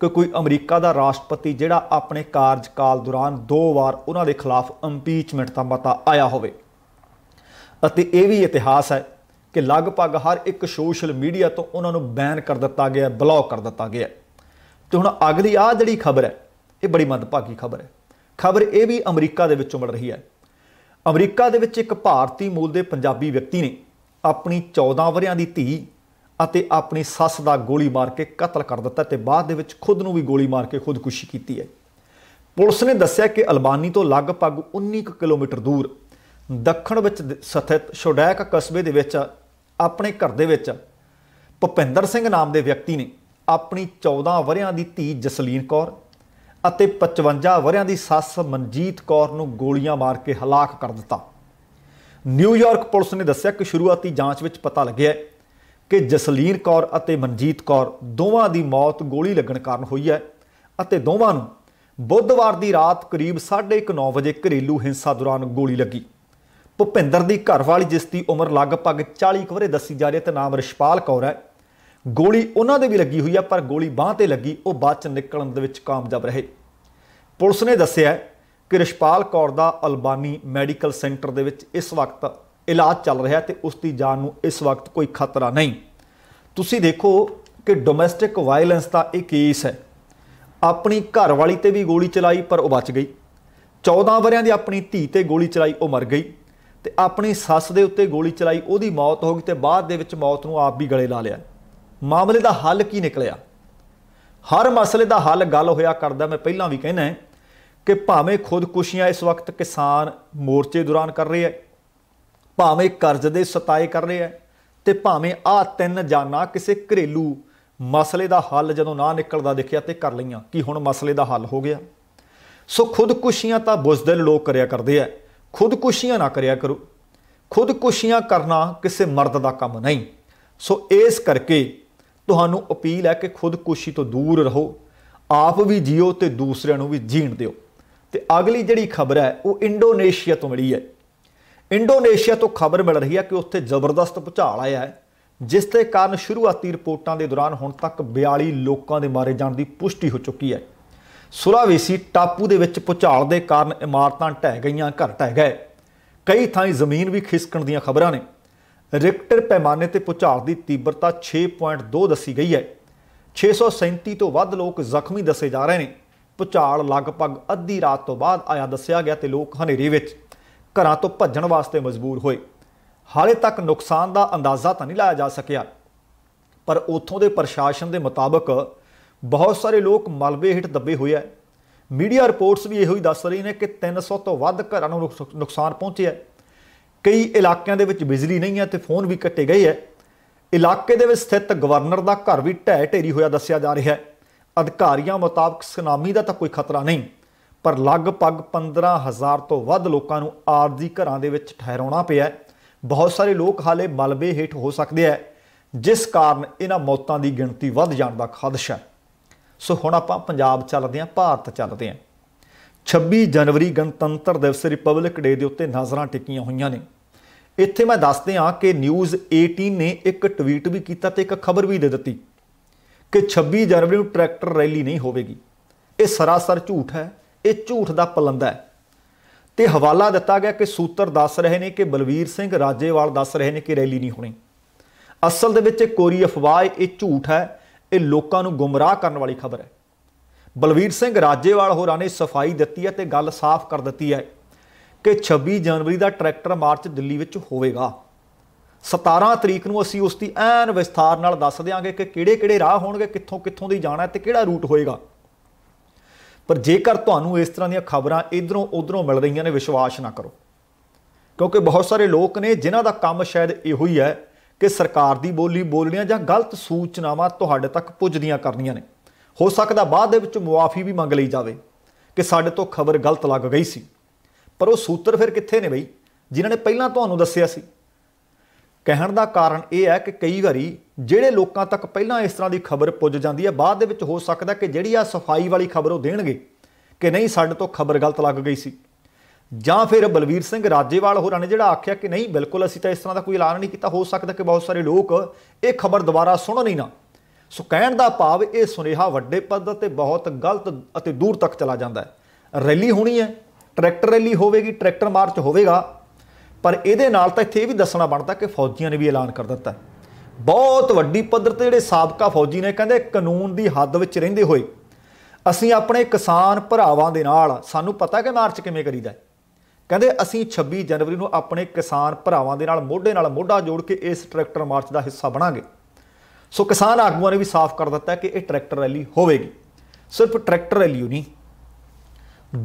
ਕਿ ਕੋਈ ਅਮਰੀਕਾ ਦਾ ਰਾਸ਼ਟਰਪਤੀ ਜਿਹੜਾ ਆਪਣੇ ਕਾਰਜਕਾਲ ਦੌਰਾਨ ਦੋ ਵਾਰ ਉਹਨਾਂ ਦੇ ਖਿਲਾਫ ਇੰਪੀਚਮੈਂਟ ਦਾ ਮਤਾ ਆਇਆ ਹੋਵੇ ਅਤੇ ਇਹ ਵੀ ਇਤਿਹਾਸ ਹੈ ਕਿ ਲਗਭਗ ਹਰ ਇੱਕ ਸੋਸ਼ਲ ਮੀਡੀਆ ਤੋਂ ਉਹਨਾਂ ਨੂੰ ਬੈਨ ਕਰ ਦਿੱਤਾ ਗਿਆ ਬਲੌਕ ਕਰ ਦਿੱਤਾ ਗਿਆ ਤੇ ਹੁਣ ਅਗਲੀ ਆ ਜਿਹੜੀ ਖਬਰ ਹੈ ਇਹ ਬੜੀ ਮੰਦਭਾਗੀ ਖਬਰ ਹੈ ਖਬਰ ਇਹ ਵੀ ਅਮਰੀਕਾ ਦੇ ਵਿੱਚੋਂ ਮਿਲ ਰਹੀ ਹੈ ਅਮਰੀਕਾ ਦੇ ਵਿੱਚ ਇੱਕ ਭਾਰਤੀ ਮੂਲ ਦੇ ਪੰਜਾਬੀ ਵਿਅਕਤੀ ਨੇ ਆਪਣੀ 14 ਵਰਿਆਂ ਦੀ ਧੀ ਅਤੇ ਆਪਣੀ ਸੱਸ ਦਾ ਗੋਲੀ ਮਾਰ ਕੇ ਕਤਲ ਕਰ ਦਿੱਤਾ ਤੇ ਬਾਅਦ ਦੇ ਵਿੱਚ ਖੁਦ ਨੂੰ ਵੀ ਗੋਲੀ ਮਾਰ ਕੇ ਖੁਦਕੁਸ਼ੀ ਕੀਤੀ ਹੈ ਪੁਲਿਸ ਨੇ ਦੱਸਿਆ ਕਿ ਅਲਬਾਨੀ ਤੋਂ ਲਗਭਗ 19 ਕਿਲੋਮੀਟਰ ਦੂਰ ਦੱਖਣ ਵਿੱਚ ਸਥਿਤ ਸ਼ੋਡੈਕ ਕਸਬੇ ਦੇ ਵਿੱਚ ਆਪਣੇ ਘਰ ਦੇ ਵਿੱਚ ਭੁਪਿੰਦਰ ਸਿੰਘ ਨਾਮ ਦੇ ਵਿਅਕਤੀ ਨੇ ਆਪਣੀ 14 ਵਰਿਆਂ ਦੀ ਧੀ ਜਸਲੀਨ ਕੌਰ ਅਤੇ 55 ਵਰਿਆਂ ਦੀ ਸੱਸ ਮਨਜੀਤ ਕੌਰ ਨੂੰ ਗੋਲੀਆਂ ਮਾਰ ਕੇ ਹਲਾਕ ਕਰ ਦਿੱਤਾ ਨਿਊਯਾਰਕ ਪੁਲਿਸ ਨੇ ਦੱਸਿਆ ਕਿ ਸ਼ੁਰੂਆਤੀ ਜਾਂਚ ਵਿੱਚ ਪਤਾ ਲੱਗਿਆ ਕਿ ਜਸਲੀਨ ਕੌਰ ਅਤੇ ਮਨਜੀਤ ਕੌਰ ਦੋਵਾਂ ਦੀ ਮੌਤ ਗੋਲੀ ਲੱਗਣ ਕਾਰਨ ਹੋਈ ਹੈ ਅਤੇ ਦੋਵਾਂ ਨੂੰ ਬੁੱਧਵਾਰ ਦੀ ਰਾਤ ਕਰੀਬ 1:30 ਵਜੇ ਘਰੇਲੂ ਹਿੰਸਾ ਦੌਰਾਨ ਗੋਲੀ ਲੱਗੀ ਭੁਪਿੰਦਰ ਦੀ ਘਰਵਾਲੀ ਜਿਸ ਦੀ ਉਮਰ ਲਗਭਗ 40 ਕੁ ਦੱਸੀ ਜਾ ਰਹੀ ਹੈ ਤੇ ਨਾਮ ਰਿਸ਼ਪਾਲ ਕੌਰ ਹੈ ਗੋਲੀ ਉਹਨਾਂ ਦੇ ਵੀ ਲੱਗੀ ਹੋਈ ਆ ਪਰ ਗੋਲੀ ਬਾਹ ਤੇ ਲੱਗੀ ਉਹ ਬਾਅਦ ਚ ਨਿਕਲਣ ਦੇ ਵਿੱਚ ਕਾਮਯਾਬ ਰਹੇ ਪੁਲਿਸ ਨੇ ਦੱਸਿਆ ਕਿ ਰਿਸ਼ਪਾਲ ਕੌਰ ਦਾ ਅਲਬਾਨੀ ਮੈਡੀਕਲ ਸੈਂਟਰ ਦੇ ਵਿੱਚ ਇਸ ਵਕਤ ਇਲਾਜ ਚੱਲ ਰਿਹਾ ਤੇ ਉਸ ਦੀ ਜਾਨ ਨੂੰ ਇਸ ਵਕਤ ਕੋਈ ਖਤਰਾ ਨਹੀਂ ਤੁਸੀਂ ਦੇਖੋ ਕਿ ਡੋਮੈਸਟਿਕ ਵਾਇਲੈਂਸ ਦਾ ਇਹ ਕੇਸ ਹੈ ਆਪਣੀ ਘਰਵਾਲੀ ਤੇ ਵੀ ਗੋਲੀ ਚਲਾਈ ਪਰ ਉਹ ਬਚ ਗਈ 14 ਵਰਿਆਂ ਦੀ ਆਪਣੀ ਧੀ ਤੇ ਗੋਲੀ ਚਲਾਈ ਉਹ ਮਰ ਗਈ ਤੇ ਆਪਣੀ ਸੱਸ ਦੇ ਉੱਤੇ ਗੋਲੀ ਚਲਾਈ ਉਹਦੀ ਮੌਤ ਹੋ ਗਈ ਤੇ ਬਾਅਦ ਦੇ ਵਿੱਚ ਮੌਤ ਨੂੰ ਆਪ ਵੀ ਗਲੇ ਲਾ ਲਿਆ ਮਾਮਲੇ ਦਾ ਹੱਲ ਕੀ ਨਿਕਲਿਆ ਹਰ ਮਸਲੇ ਦਾ ਹੱਲ ਗੱਲ ਹੋਇਆ ਕਰਦਾ ਮੈਂ ਪਹਿਲਾਂ ਵੀ ਕਹਿਣਾ ਕਿ ਭਾਵੇਂ ਖੁਦਕੁਸ਼ੀਆਂ ਇਸ ਵਕਤ ਕਿਸਾਨ ਮੋਰਚੇ ਦੌਰਾਨ ਕਰ ਰਹੇ ਐ ਭਾਵੇਂ ਕਰਜ਼ ਦੇ ਸਤਾਏ ਕਰ ਰਹੇ ਐ ਤੇ ਭਾਵੇਂ ਆ ਤਿੰਨ ਜਾਨਾਂ ਕਿਸੇ ਘਰੇਲੂ ਮਸਲੇ ਦਾ ਹੱਲ ਜਦੋਂ ਨਾ ਨਿਕਲਦਾ ਦੇਖਿਆ ਤੇ ਕਰ ਲਈਆਂ ਕਿ ਹੁਣ ਮਸਲੇ ਦਾ ਹੱਲ ਹੋ ਗਿਆ ਸੋ ਖੁਦਕੁਸ਼ੀਆਂ ਤਾਂ ਬੁਜ਼ਦਿਲ ਲੋਕ ਕਰਿਆ ਕਰਦੇ ਐ ਖੁਦਕੁਸ਼ੀਆਂ ਨਾ ਕਰਿਆ ਕਰੋ ਖੁਦਕੁਸ਼ੀਆਂ ਕਰਨਾ ਕਿਸੇ ਮਰਦ ਦਾ ਕੰਮ ਨਹੀਂ ਸੋ ਇਸ ਕਰਕੇ ਤੁਹਾਨੂੰ ਅਪੀਲ ਹੈ ਕਿ ਖੁਦਕੁਸ਼ੀ ਤੋਂ ਦੂਰ ਰਹੋ ਆਪ ਵੀ ਜਿਓ ਤੇ ਦੂਸਰਿਆਂ ਨੂੰ ਵੀ ਜੀਣ ਦਿਓ ਤੇ ਅਗਲੀ ਜਿਹੜੀ ਖਬਰ ਹੈ ਉਹ ਇੰਡੋਨੇਸ਼ੀਆ ਤੋਂ ਮਿਲੀ ਹੈ ਇੰਡੋਨੇਸ਼ੀਆ ਤੋਂ ਖਬਰ ਮਿਲ ਰਹੀ ਹੈ ਕਿ ਉੱਥੇ ਜ਼ਬਰਦਸਤ ਭੁਚਾਲ ਆਇਆ ਹੈ ਜਿਸ ਦੇ ਕਾਰਨ ਸ਼ੁਰੂਆਤੀ ਰਿਪੋਰਟਾਂ ਦੇ ਦੌਰਾਨ ਹੁਣ ਤੱਕ 42 ਲੋਕਾਂ ਦੇ ਮਾਰੇ ਜਾਣ ਦੀ ਪੁਸ਼ਟੀ ਹੋ ਚੁੱਕੀ ਹੈ ਸੁਲਾਵੇਸੀ ਟਾਪੂ ਦੇ ਵਿੱਚ ਪੁਚਾਲ ਦੇ ਕਾਰਨ ਇਮਾਰਤਾਂ ਢਹਿ ਗਈਆਂ ਘਰ ਢਹਿ ਗਏ ਕਈ ਥਾਂ ਜ਼ਮੀਨ ਵੀ ਖਿਸਕਣ ਦੀਆਂ ਖਬਰਾਂ ਨੇ ਰਿਕਟਰ ਪੈਮਾਨੇ ਤੇ ਪੁਚਾਲ ਦੀ ਤੀਬਰਤਾ 6.2 ਦੱਸੀ ਗਈ ਹੈ 637 ਤੋਂ ਵੱਧ ਲੋਕ ਜ਼ਖਮੀ ਦੱਸੇ ਜਾ ਰਹੇ ਨੇ ਪੁਚਾਲ ਲਗਭਗ ਅੱਧੀ ਰਾਤ ਤੋਂ ਬਾਅਦ ਆਇਆ ਦੱਸਿਆ ਗਿਆ ਤੇ ਲੋਕ ਹਨੇਰੇ ਵਿੱਚ ਘਰਾਂ ਤੋਂ ਭੱਜਣ ਵਾਸਤੇ ਮਜਬੂਰ ਹੋਏ ਹਾਲੇ ਤੱਕ ਨੁਕਸਾਨ ਦਾ ਅੰਦਾਜ਼ਾ ਤਾਂ ਨਹੀਂ ਲਾਇਆ ਜਾ ਸਕਿਆ ਪਰ ਉਥੋਂ ਦੇ ਪ੍ਰਸ਼ਾਸਨ ਦੇ ਮੁਤਾਬਕ ਬਹੁਤ ਸਾਰੇ ਲੋਕ ਮਲਬੇ ਹੇਠ ਦੱਬੇ ਹੋਏ ਆ ਮੀਡੀਆ ਰਿਪੋਰਟਸ ਵੀ ਇਹੋ ਹੀ ਦੱਸ ਰਹੀ ਨੇ ਕਿ 300 ਤੋਂ ਵੱਧ ਘਰਾਂ ਨੂੰ ਨੁਕਸਾਨ ਪਹੁੰਚਿਆ ਕਈ ਇਲਾਕਿਆਂ ਦੇ ਵਿੱਚ ਬਿਜਲੀ ਨਹੀਂ ਹੈ ਤੇ ਫੋਨ ਵੀ ਕੱਟੇ ਗਏ ਹੈ ਇਲਾਕੇ ਦੇ ਵਿੱਚ ਸਥਿਤ ਗਵਰਨਰ ਦਾ ਘਰ ਵੀ ਢਹਿ ਢੇਰੀ ਹੋਇਆ ਦੱਸਿਆ ਜਾ ਰਿਹਾ ਹੈ ਅਧਿਕਾਰੀਆਂ ਮੁਤਾਬਕ ਸੁਨਾਮੀ ਦਾ ਤਾਂ ਕੋਈ ਖਤਰਾ ਨਹੀਂ ਪਰ ਲਗਭਗ 15000 ਤੋਂ ਵੱਧ ਲੋਕਾਂ ਨੂੰ ਆਰਜ਼ੀ ਘਰਾਂ ਦੇ ਵਿੱਚ ਠਹਿਰਾਉਣਾ ਪਿਆ ਬਹੁਤ ਸਾਰੇ ਲੋਕ ਹਾਲੇ ਮਲਬੇ ਹੇਠ ਹੋ ਸਕਦੇ ਆ ਜਿਸ ਕਾਰਨ ਇਹਨਾਂ ਮੌਤਾਂ ਦੀ ਗਿਣਤੀ ਵੱਧ ਜਾਣ ਦਾ ਖਦਸ਼ਾ ਹੈ ਸੋ ਹੁਣ ਆਪਾਂ ਪੰਜਾਬ ਚੱਲਦੇ ਆਂ ਭਾਰਤ ਚੱਲਦੇ ਆਂ 26 ਜਨਵਰੀ ਗਣਤੰਤਰ ਦਿਵਸ ਰਿਪਬਲਿਕ ਡੇ ਦੇ ਉੱਤੇ ਨਜ਼ਰਾਂ ਟਿਕੀਆਂ ਹੋਈਆਂ ਨੇ ਇੱਥੇ ਮੈਂ ਦੱਸਦੇ ਆਂ ਕਿ ਨਿਊਜ਼ 18 ਨੇ ਇੱਕ ਟਵੀਟ ਵੀ ਕੀਤਾ ਤੇ ਇੱਕ ਖਬਰ ਵੀ ਦੇ ਦਿੱਤੀ ਕਿ 26 ਜਨਵਰੀ ਨੂੰ ਟਰੈਕਟਰ ਰੈਲੀ ਨਹੀਂ ਹੋਵੇਗੀ ਇਹ ਸਰਾਸਰ ਝੂਠ ਹੈ ਇਹ ਝੂਠ ਦਾ ਪਲੰਦਾ ਹੈ ਤੇ ਹਵਾਲਾ ਦਿੱਤਾ ਗਿਆ ਕਿ ਸੂਤਰ ਦੱਸ ਰਹੇ ਨੇ ਕਿ ਬਲਵੀਰ ਸਿੰਘ ਰਾਜੇਵਾਲ ਦੱਸ ਰਹੇ ਨੇ ਕਿ ਰੈਲੀ ਨਹੀਂ ਹੋਣੀ ਅਸਲ ਦੇ ਵਿੱਚ ਇਹ ਕੋਰੀ ਅਫਵਾਹ ਇਹ ਝੂਠ ਹੈ ਇਹ ਲੋਕਾਂ ਨੂੰ ਗੁੰਮਰਾਹ ਕਰਨ ਵਾਲੀ ਖਬਰ ਹੈ ਬਲਵੀਰ ਸਿੰਘ ਰਾਜੇਵਾਲ ਹੋਰਾਂ ਨੇ ਸਫਾਈ ਦਿੱਤੀ ਹੈ ਤੇ ਗੱਲ ਸਾਫ਼ ਕਰ ਦਿੱਤੀ ਹੈ ਕਿ 26 ਜਨਵਰੀ ਦਾ ਟਰੈਕਟਰ ਮਾਰਚ ਦਿੱਲੀ ਵਿੱਚ ਹੋਵੇਗਾ 17 ਤਰੀਕ ਨੂੰ ਅਸੀਂ ਉਸ ਦੀ ਐਨ ਵਿਸਥਾਰ ਨਾਲ ਦੱਸ ਦਿਆਂਗੇ ਕਿ ਕਿਹੜੇ-ਕਿਹੜੇ ਰਾਹ ਹੋਣਗੇ ਕਿੱਥੋਂ-ਕਿੱਥੋਂ ਦੀ ਜਾਣਾ ਤੇ ਕਿਹੜਾ ਰੂਟ ਹੋਏਗਾ ਪਰ ਜੇਕਰ ਤੁਹਾਨੂੰ ਇਸ ਤਰ੍ਹਾਂ ਦੀਆਂ ਖਬਰਾਂ ਇਧਰੋਂ ਉਧਰੋਂ ਮਿਲ ਰਹੀਆਂ ਨੇ ਵਿਸ਼ਵਾਸ ਨਾ ਕਰੋ ਕਿਉਂਕਿ ਬਹੁਤ ਸਾਰੇ ਲੋਕ ਨੇ ਜਿਨ੍ਹਾਂ ਦਾ ਕੰਮ ਸ਼ਾਇਦ ਇਹੋ ਹੀ ਹੈ ਕਿ ਸਰਕਾਰ ਦੀ ਬੋਲੀ ਬੋਲਣੀਆਂ ਜਾਂ ਗਲਤ ਸੂਚਨਾਵਾਂ ਤੁਹਾਡੇ ਤੱਕ ਪੁੱਜਦੀਆਂ ਕਰਨੀਆਂ ਨੇ ਹੋ ਸਕਦਾ ਬਾਅਦ ਦੇ ਵਿੱਚ ਮੁਆਫੀ ਵੀ ਮੰਗ ਲਈ ਜਾਵੇ ਕਿ ਸਾਡੇ ਤੋਂ ਖਬਰ ਗਲਤ ਲੱਗ ਗਈ ਸੀ ਪਰ ਉਹ ਸੂਤਰ ਫਿਰ ਕਿੱਥੇ ਨੇ ਬਈ ਜਿਨ੍ਹਾਂ ਨੇ ਪਹਿਲਾਂ ਤੁਹਾਨੂੰ ਦੱਸਿਆ ਸੀ ਕਹਿਣ ਦਾ ਕਾਰਨ ਇਹ ਹੈ ਕਿ ਕਈ ਵਾਰੀ ਜਿਹੜੇ ਲੋਕਾਂ ਤੱਕ ਪਹਿਲਾਂ ਇਸ ਤਰ੍ਹਾਂ ਦੀ ਖਬਰ ਪੁੱਜ ਜਾਂਦੀ ਹੈ ਬਾਅਦ ਦੇ ਵਿੱਚ ਹੋ ਸਕਦਾ ਕਿ ਜਿਹੜੀ ਆ ਸਫਾਈ ਵਾਲੀ ਖਬਰ ਉਹ ਦੇਣਗੇ ਕਿ ਨਹੀਂ ਸਾਡੇ ਤੋਂ ਖਬਰ ਗਲਤ ਲੱਗ ਗਈ ਸੀ ਜਾਂ ਫਿਰ ਬਲਵੀਰ ਸਿੰਘ ਰਾਜੇਵਾਲ ਹੋਰਾਂ ਨੇ ਜਿਹੜਾ ਆਖਿਆ ਕਿ ਨਹੀਂ ਬਿਲਕੁਲ ਅਸੀਂ ਤਾਂ ਇਸ ਤਰ੍ਹਾਂ ਦਾ ਕੋਈ ਐਲਾਨ ਨਹੀਂ ਕੀਤਾ ਹੋ ਸਕਦਾ ਕਿ ਬਹੁਤ ਸਾਰੇ ਲੋਕ ਇਹ ਖਬਰ ਦੁਬਾਰਾ ਸੁਣਨ ਹੀ ਨਾ ਸੋ ਕਹਿਣ ਦਾ ਭਾਵ ਇਹ ਸੁਨੇਹਾ ਵੱਡੇ ਪੱਧਰ ਤੇ ਬਹੁਤ ਗਲਤ ਅਤੇ ਦੂਰ ਤੱਕ ਚਲਾ ਜਾਂਦਾ ਹੈ ਰੈਲੀ ਹੋਣੀ ਹੈ ਟਰੈਕਟਰ ਰੈਲੀ ਹੋਵੇਗੀ ਟਰੈਕਟਰ ਮਾਰਚ ਹੋਵੇਗਾ ਪਰ ਇਹਦੇ ਨਾਲ ਤਾਂ ਇੱਥੇ ਇਹ ਵੀ ਦੱਸਣਾ ਬਣਦਾ ਕਿ ਫੌਜੀਆਂ ਨੇ ਵੀ ਐਲਾਨ ਕਰ ਦਿੱਤਾ ਬਹੁਤ ਵੱਡੀ ਪੱਧਰ ਤੇ ਜਿਹੜੇ ਸਾਬਕਾ ਫੌਜੀ ਨੇ ਕਹਿੰਦੇ ਕਾਨੂੰਨ ਦੀ ਹੱਦ ਵਿੱਚ ਰਹਿੰਦੇ ਹੋਏ ਅਸੀਂ ਆਪਣੇ ਕਿਸਾਨ ਭਰਾਵਾਂ ਦੇ ਨਾਲ ਸਾਨੂੰ ਪਤਾ ਕਿ ਮਾਰਚ ਕਿਵੇਂ ਕਰੀਦਾ ਕਹਿੰਦੇ ਅਸੀਂ 26 ਜਨਵਰੀ ਨੂੰ ਆਪਣੇ ਕਿਸਾਨ ਭਰਾਵਾਂ ਦੇ ਨਾਲ ਮੋਢੇ ਨਾਲ ਮੋਢਾ ਜੋੜ ਕੇ ਇਸ ਟਰੈਕਟਰ ਮਾਰਚ ਦਾ ਹਿੱਸਾ ਬਣਾਂਗੇ ਸੋ ਕਿਸਾਨ ਆਗੂਆਂ ਨੇ ਵੀ ਸਾਫ਼ ਕਰ ਦਿੱਤਾ ਕਿ ਇਹ ਟਰੈਕਟਰ ਰੈਲੀ ਹੋਵੇਗੀ ਸਿਰਫ ਟਰੈਕਟਰ ਰੈਲੀ ਨਹੀਂ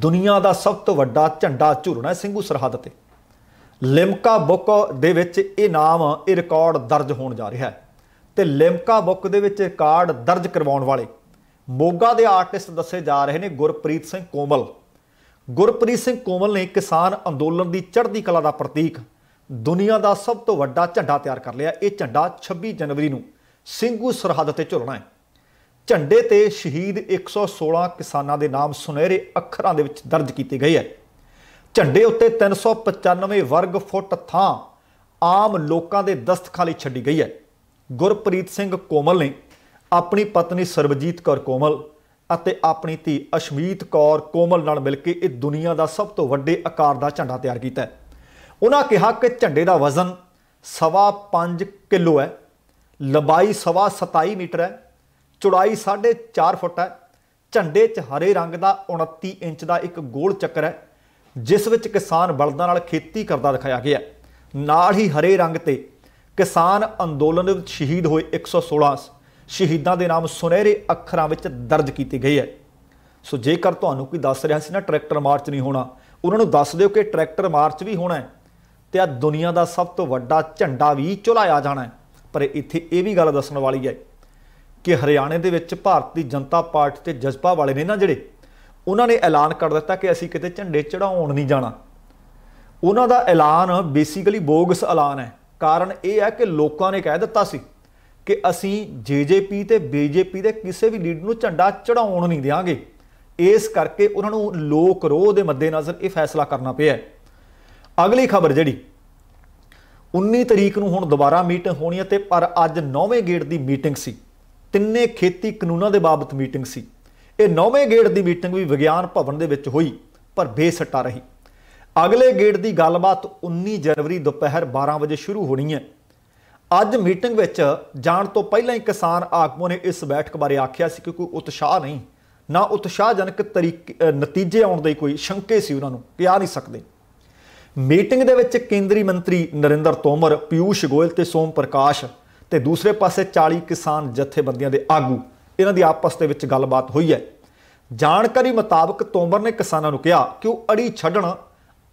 ਦੁਨੀਆ ਦਾ ਸਭ ਤੋਂ ਵੱਡਾ ਝੰਡਾ ਝੁਰਨਾ ਸਿੰਘੂ ਸਰਹੱਦ ਤੇ ਲਿਮਕਾ ਬੁੱਕ ਦੇ ਵਿੱਚ ਇਹ ਨਾਮ ਇਹ ਰਿਕਾਰਡ ਦਰਜ ਹੋਣ ਜਾ ਰਿਹਾ ਹੈ ਤੇ ਲਿਮਕਾ ਬੁੱਕ ਦੇ ਵਿੱਚ ਰਿਕਾਰਡ ਦਰਜ ਕਰਵਾਉਣ ਵਾਲੇ ਮੋਗਾ ਦੇ ਆਰਟਿਸਟ ਦੱਸੇ ਜਾ ਰਹੇ ਨੇ ਗੁਰਪ੍ਰੀਤ ਸਿੰਘ ਕੋਮਲ ਗੁਰਪ੍ਰੀਤ ਸਿੰਘ ਕੋਮਲ ਨੇ ਕਿਸਾਨ ਅੰਦੋਲਨ ਦੀ ਚੜ੍ਹਦੀ ਕਲਾ ਦਾ ਪ੍ਰਤੀਕ ਦੁਨੀਆ ਦਾ ਸਭ ਤੋਂ ਵੱਡਾ ਝੰਡਾ ਤਿਆਰ ਕਰ ਲਿਆ ਇਹ ਝੰਡਾ 26 ਜਨਵਰੀ ਨੂੰ ਸਿੰਘੂ ਸਰਹੱਦ ਤੇ ਝੁਲਣਾ ਹੈ ਝੰਡੇ ਤੇ ਸ਼ਹੀਦ 116 ਕਿਸਾਨਾਂ ਦੇ ਨਾਮ ਸੁਨਹਿਰੇ ਅੱਖਰਾਂ ਦੇ ਵਿੱਚ ਦਰਜ ਕੀਤੇ ਗਏ ਹੈ ਝੰਡੇ ਉੱਤੇ 395 ਵਰਗ ਫੁੱਟ ਥਾਂ ਆਮ ਲੋਕਾਂ ਦੇ ਦਸਤਖਾਂ ਲਈ ਛੱਡੀ ਗਈ ਹੈ ਗੁਰਪ੍ਰੀਤ ਸਿੰਘ ਕੋਮਲ ਨੇ ਆਪਣੀ ਪਤਨੀ ਸਰਬਜੀਤ ਕੌਰ ਕੋਮਲ ਅਤੇ ਆਪਣੀ ਧੀ ਅਸ਼ਮੀਤ ਕੌਰ ਕੋਮਲ ਨਾਲ ਮਿਲ ਕੇ ਇਹ ਦੁਨੀਆ ਦਾ ਸਭ ਤੋਂ ਵੱਡੇ ਆਕਾਰ ਦਾ ਝੰਡਾ ਤਿਆਰ ਕੀਤਾ ਹੈ ਉਹਨਾਂ ਕਿਹਾ ਕਿ ਝੰਡੇ ਦਾ ਵਜ਼ਨ ਸਵਾ 5 ਕਿਲੋ ਹੈ ਲੰਬਾਈ ਸਵਾ 27 ਮੀਟਰ ਹੈ ਚੌੜਾਈ 4.5 ਫੁੱਟ ਹੈ ਝੰਡੇ 'ਚ ਹਰੇ ਰੰਗ ਦਾ 29 ਇੰਚ ਦਾ ਇੱਕ ਗੋਲ ਚੱਕਰ ਹੈ ਜਿਸ ਵਿੱਚ ਕਿਸਾਨ ਬਲਦਾਂ ਨਾਲ ਖੇਤੀ ਕਰਦਾ ਦਿਖਾਇਆ ਗਿਆ ਨਾਲ ਹੀ ਹਰੇ ਰੰਗ ਤੇ ਕਿਸਾਨ ਅੰਦੋਲਨ ਵਿੱਚ ਸ਼ਹੀਦ ਹੋਏ 116 ਸ਼ਹੀਦਾਂ ਦੇ ਨਾਮ ਸੁਨਹਿਰੇ ਅੱਖਰਾਂ ਵਿੱਚ ਦਰਜ ਕੀਤੀ ਗਈ ਹੈ ਸੋ ਜੇਕਰ ਤੁਹਾਨੂੰ ਕੋਈ ਦੱਸ ਰਿਹਾ ਸੀ ਨਾ ਟਰੈਕਟਰ ਮਾਰਚ ਨਹੀਂ ਹੋਣਾ ਉਹਨਾਂ ਨੂੰ ਦੱਸ ਦਿਓ ਕਿ ਟਰੈਕਟਰ ਮਾਰਚ ਵੀ ਹੋਣਾ ਹੈ ਤੇ ਆ ਦੁਨੀਆ ਦਾ ਸਭ ਤੋਂ ਵੱਡਾ ਝੰਡਾ ਵੀ ਚੁਲਾਇਆ ਜਾਣਾ ਪਰ ਇੱਥੇ ਇਹ ਵੀ ਗੱਲ ਦੱਸਣ ਵਾਲੀ ਹੈ ਕਿ ਹਰਿਆਣੇ ਦੇ ਵਿੱਚ ਭਾਰਤੀ ਜਨਤਾ ਪਾਰਟੀ ਤੇ ਜਜ਼ਬਾ ਵਾਲੇ ਨੇ ਨਾ ਜਿਹੜੇ ਉਹਨਾਂ ਨੇ ਐਲਾਨ ਕਰ ਦਿੱਤਾ ਕਿ ਅਸੀਂ ਕਿਤੇ ਝੰਡੇ ਚੜਾਉਣ ਨਹੀਂ ਜਾਣਾ ਉਹਨਾਂ ਦਾ ਐਲਾਨ ਬੇਸਿਕਲੀ ਬੋਗਸ ਐਲਾਨ ਹੈ ਕਾਰਨ ਇਹ ਹੈ ਕਿ ਲੋਕਾਂ ਨੇ ਕਹਿ ਦਿੱਤਾ ਸੀ ਕਿ ਅਸੀਂ ਜੀਜੇਪੀ ਤੇ ਬੀਜੇਪੀ ਦੇ ਕਿਸੇ ਵੀ ਲੀਡ ਨੂੰ ਝੰਡਾ ਚੜਾਉਣ ਨਹੀਂ ਦੇਵਾਂਗੇ ਇਸ ਕਰਕੇ ਉਹਨਾਂ ਨੂੰ ਲੋਕ ਰੋਹ ਦੇ ਮੱਦੇਨਜ਼ਰ ਇਹ ਫੈਸਲਾ ਕਰਨਾ ਪਿਆ ਅਗਲੀ ਖਬਰ ਜਿਹੜੀ 19 ਤਰੀਕ ਨੂੰ ਹੁਣ ਦੁਬਾਰਾ ਮੀਟਿੰਗ ਹੋਣੀ ਹੈ ਤੇ ਪਰ ਅੱਜ 9ਵੇਂ ਗੇੜ ਦੀ ਮੀਟਿੰਗ ਸੀ ਤਿੰਨੇ ਖੇਤੀ ਕਾਨੂੰਨਾਂ ਦੇ ਬਾਬਤ ਮੀਟਿੰਗ ਸੀ ਇਹ 9ਵੇਂ ਗੇੜ ਦੀ ਮੀਟਿੰਗ ਵੀ ਵਿਗਿਆਨ ਭਵਨ ਦੇ ਵਿੱਚ ਹੋਈ ਪਰ ਬੇਸੱਟਾ ਰਹੀ ਅਗਲੇ ਗੇੜ ਦੀ ਗੱਲਬਾਤ 19 ਜਨਵਰੀ ਦੁਪਹਿਰ 12 ਵਜੇ ਸ਼ੁਰੂ ਹੋਣੀ ਹੈ ਅੱਜ ਮੀਟਿੰਗ ਵਿੱਚ ਜਾਣ ਤੋਂ ਪਹਿਲਾਂ ਹੀ ਕਿਸਾਨ ਆਗੂ ਨੇ ਇਸ ਬੈਠਕ ਬਾਰੇ ਆਖਿਆ ਸੀ ਕਿ ਕੋਈ ਉਤਸ਼ਾਹ ਨਹੀਂ ਨਾ ਉਤਸ਼ਾਹਜਨਕ ਤਰੀਕੇ ਨਤੀਜੇ ਆਉਣ ਦੇ ਕੋਈ ਸ਼ੰਕੇ ਸੀ ਉਹਨਾਂ ਨੂੰ ਕਿ ਆ ਨਹੀਂ ਸਕਦੇ ਮੀਟਿੰਗ ਦੇ ਵਿੱਚ ਕੇਂਦਰੀ ਮੰਤਰੀ ਨਰਿੰਦਰ ਤੋਮਰ ਪਿਊਸ਼ ਗੋਇਲ ਤੇ ਸੋਮ ਪ੍ਰਕਾਸ਼ ਤੇ ਦੂਸਰੇ ਪਾਸੇ 40 ਕਿਸਾਨ ਜਥੇਬੰਦੀਆਂ ਦੇ ਆਗੂ ਇਹਨਾਂ ਦੀ ਆਪਸ ਦੇ ਵਿੱਚ ਗੱਲਬਾਤ ਹੋਈ ਹੈ ਜਾਣਕਾਰੀ ਮੁਤਾਬਕ ਤੋਮਰ ਨੇ ਕਿਸਾਨਾਂ ਨੂੰ ਕਿਹਾ ਕਿ ਉਹ ਅੜੀ ਛੱਡਣ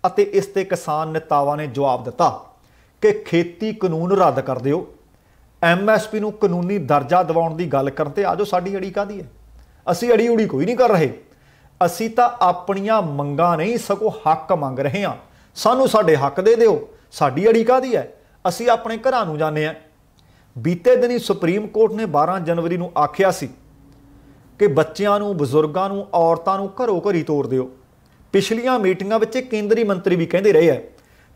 ਅਤੇ ਇਸ ਤੇ ਕਿਸਾਨ ਨੇਤਾਵਾਂ ਨੇ ਜਵਾਬ ਦਿੱਤਾ ਕਿ ਖੇਤੀ ਕਾਨੂੰਨ ਰੱਦ ਕਰ ਦਿਓ ਐਮਐਸਪੀ ਨੂੰ ਕਾਨੂੰਨੀ ਦਰਜਾ ਦਿਵਾਉਣ ਦੀ ਗੱਲ ਕਰਨ ਤੇ ਆਜੋ ਸਾਡੀ ਅੜੀ ਕਾਦੀ ਹੈ ਅਸੀਂ ਅੜੀ ਉੜੀ ਕੋਈ ਨਹੀਂ ਕਰ ਰਹੇ ਅਸੀਂ ਤਾਂ ਆਪਣੀਆਂ ਮੰਗਾਂ ਨਹੀਂ ਸਗੋ ਹੱਕ ਮੰਗ ਰਹੇ ਹਾਂ ਸਾਨੂੰ ਸਾਡੇ ਹੱਕ ਦੇ ਦਿਓ ਸਾਡੀ ਅੜੀ ਕਾਦੀ ਹੈ ਅਸੀਂ ਆਪਣੇ ਘਰਾਂ ਨੂੰ ਜਾਣੇ ਆ ਬੀਤੇ ਦਿਨੀ ਸੁਪਰੀਮ ਕੋਰਟ ਨੇ 12 ਜਨਵਰੀ ਨੂੰ ਆਖਿਆ ਸੀ ਕਿ ਬੱਚਿਆਂ ਨੂੰ ਬਜ਼ੁਰਗਾਂ ਨੂੰ ਔਰਤਾਂ ਨੂੰ ਘਰੋ ਘਰੀ ਤੋੜ ਦਿਓ ਪਿਛਲੀਆਂ ਮੀਟਿੰਗਾਂ ਵਿੱਚ ਕੇਂਦਰੀ ਮੰਤਰੀ ਵੀ ਕਹਿੰਦੇ ਰਹੇ ਆ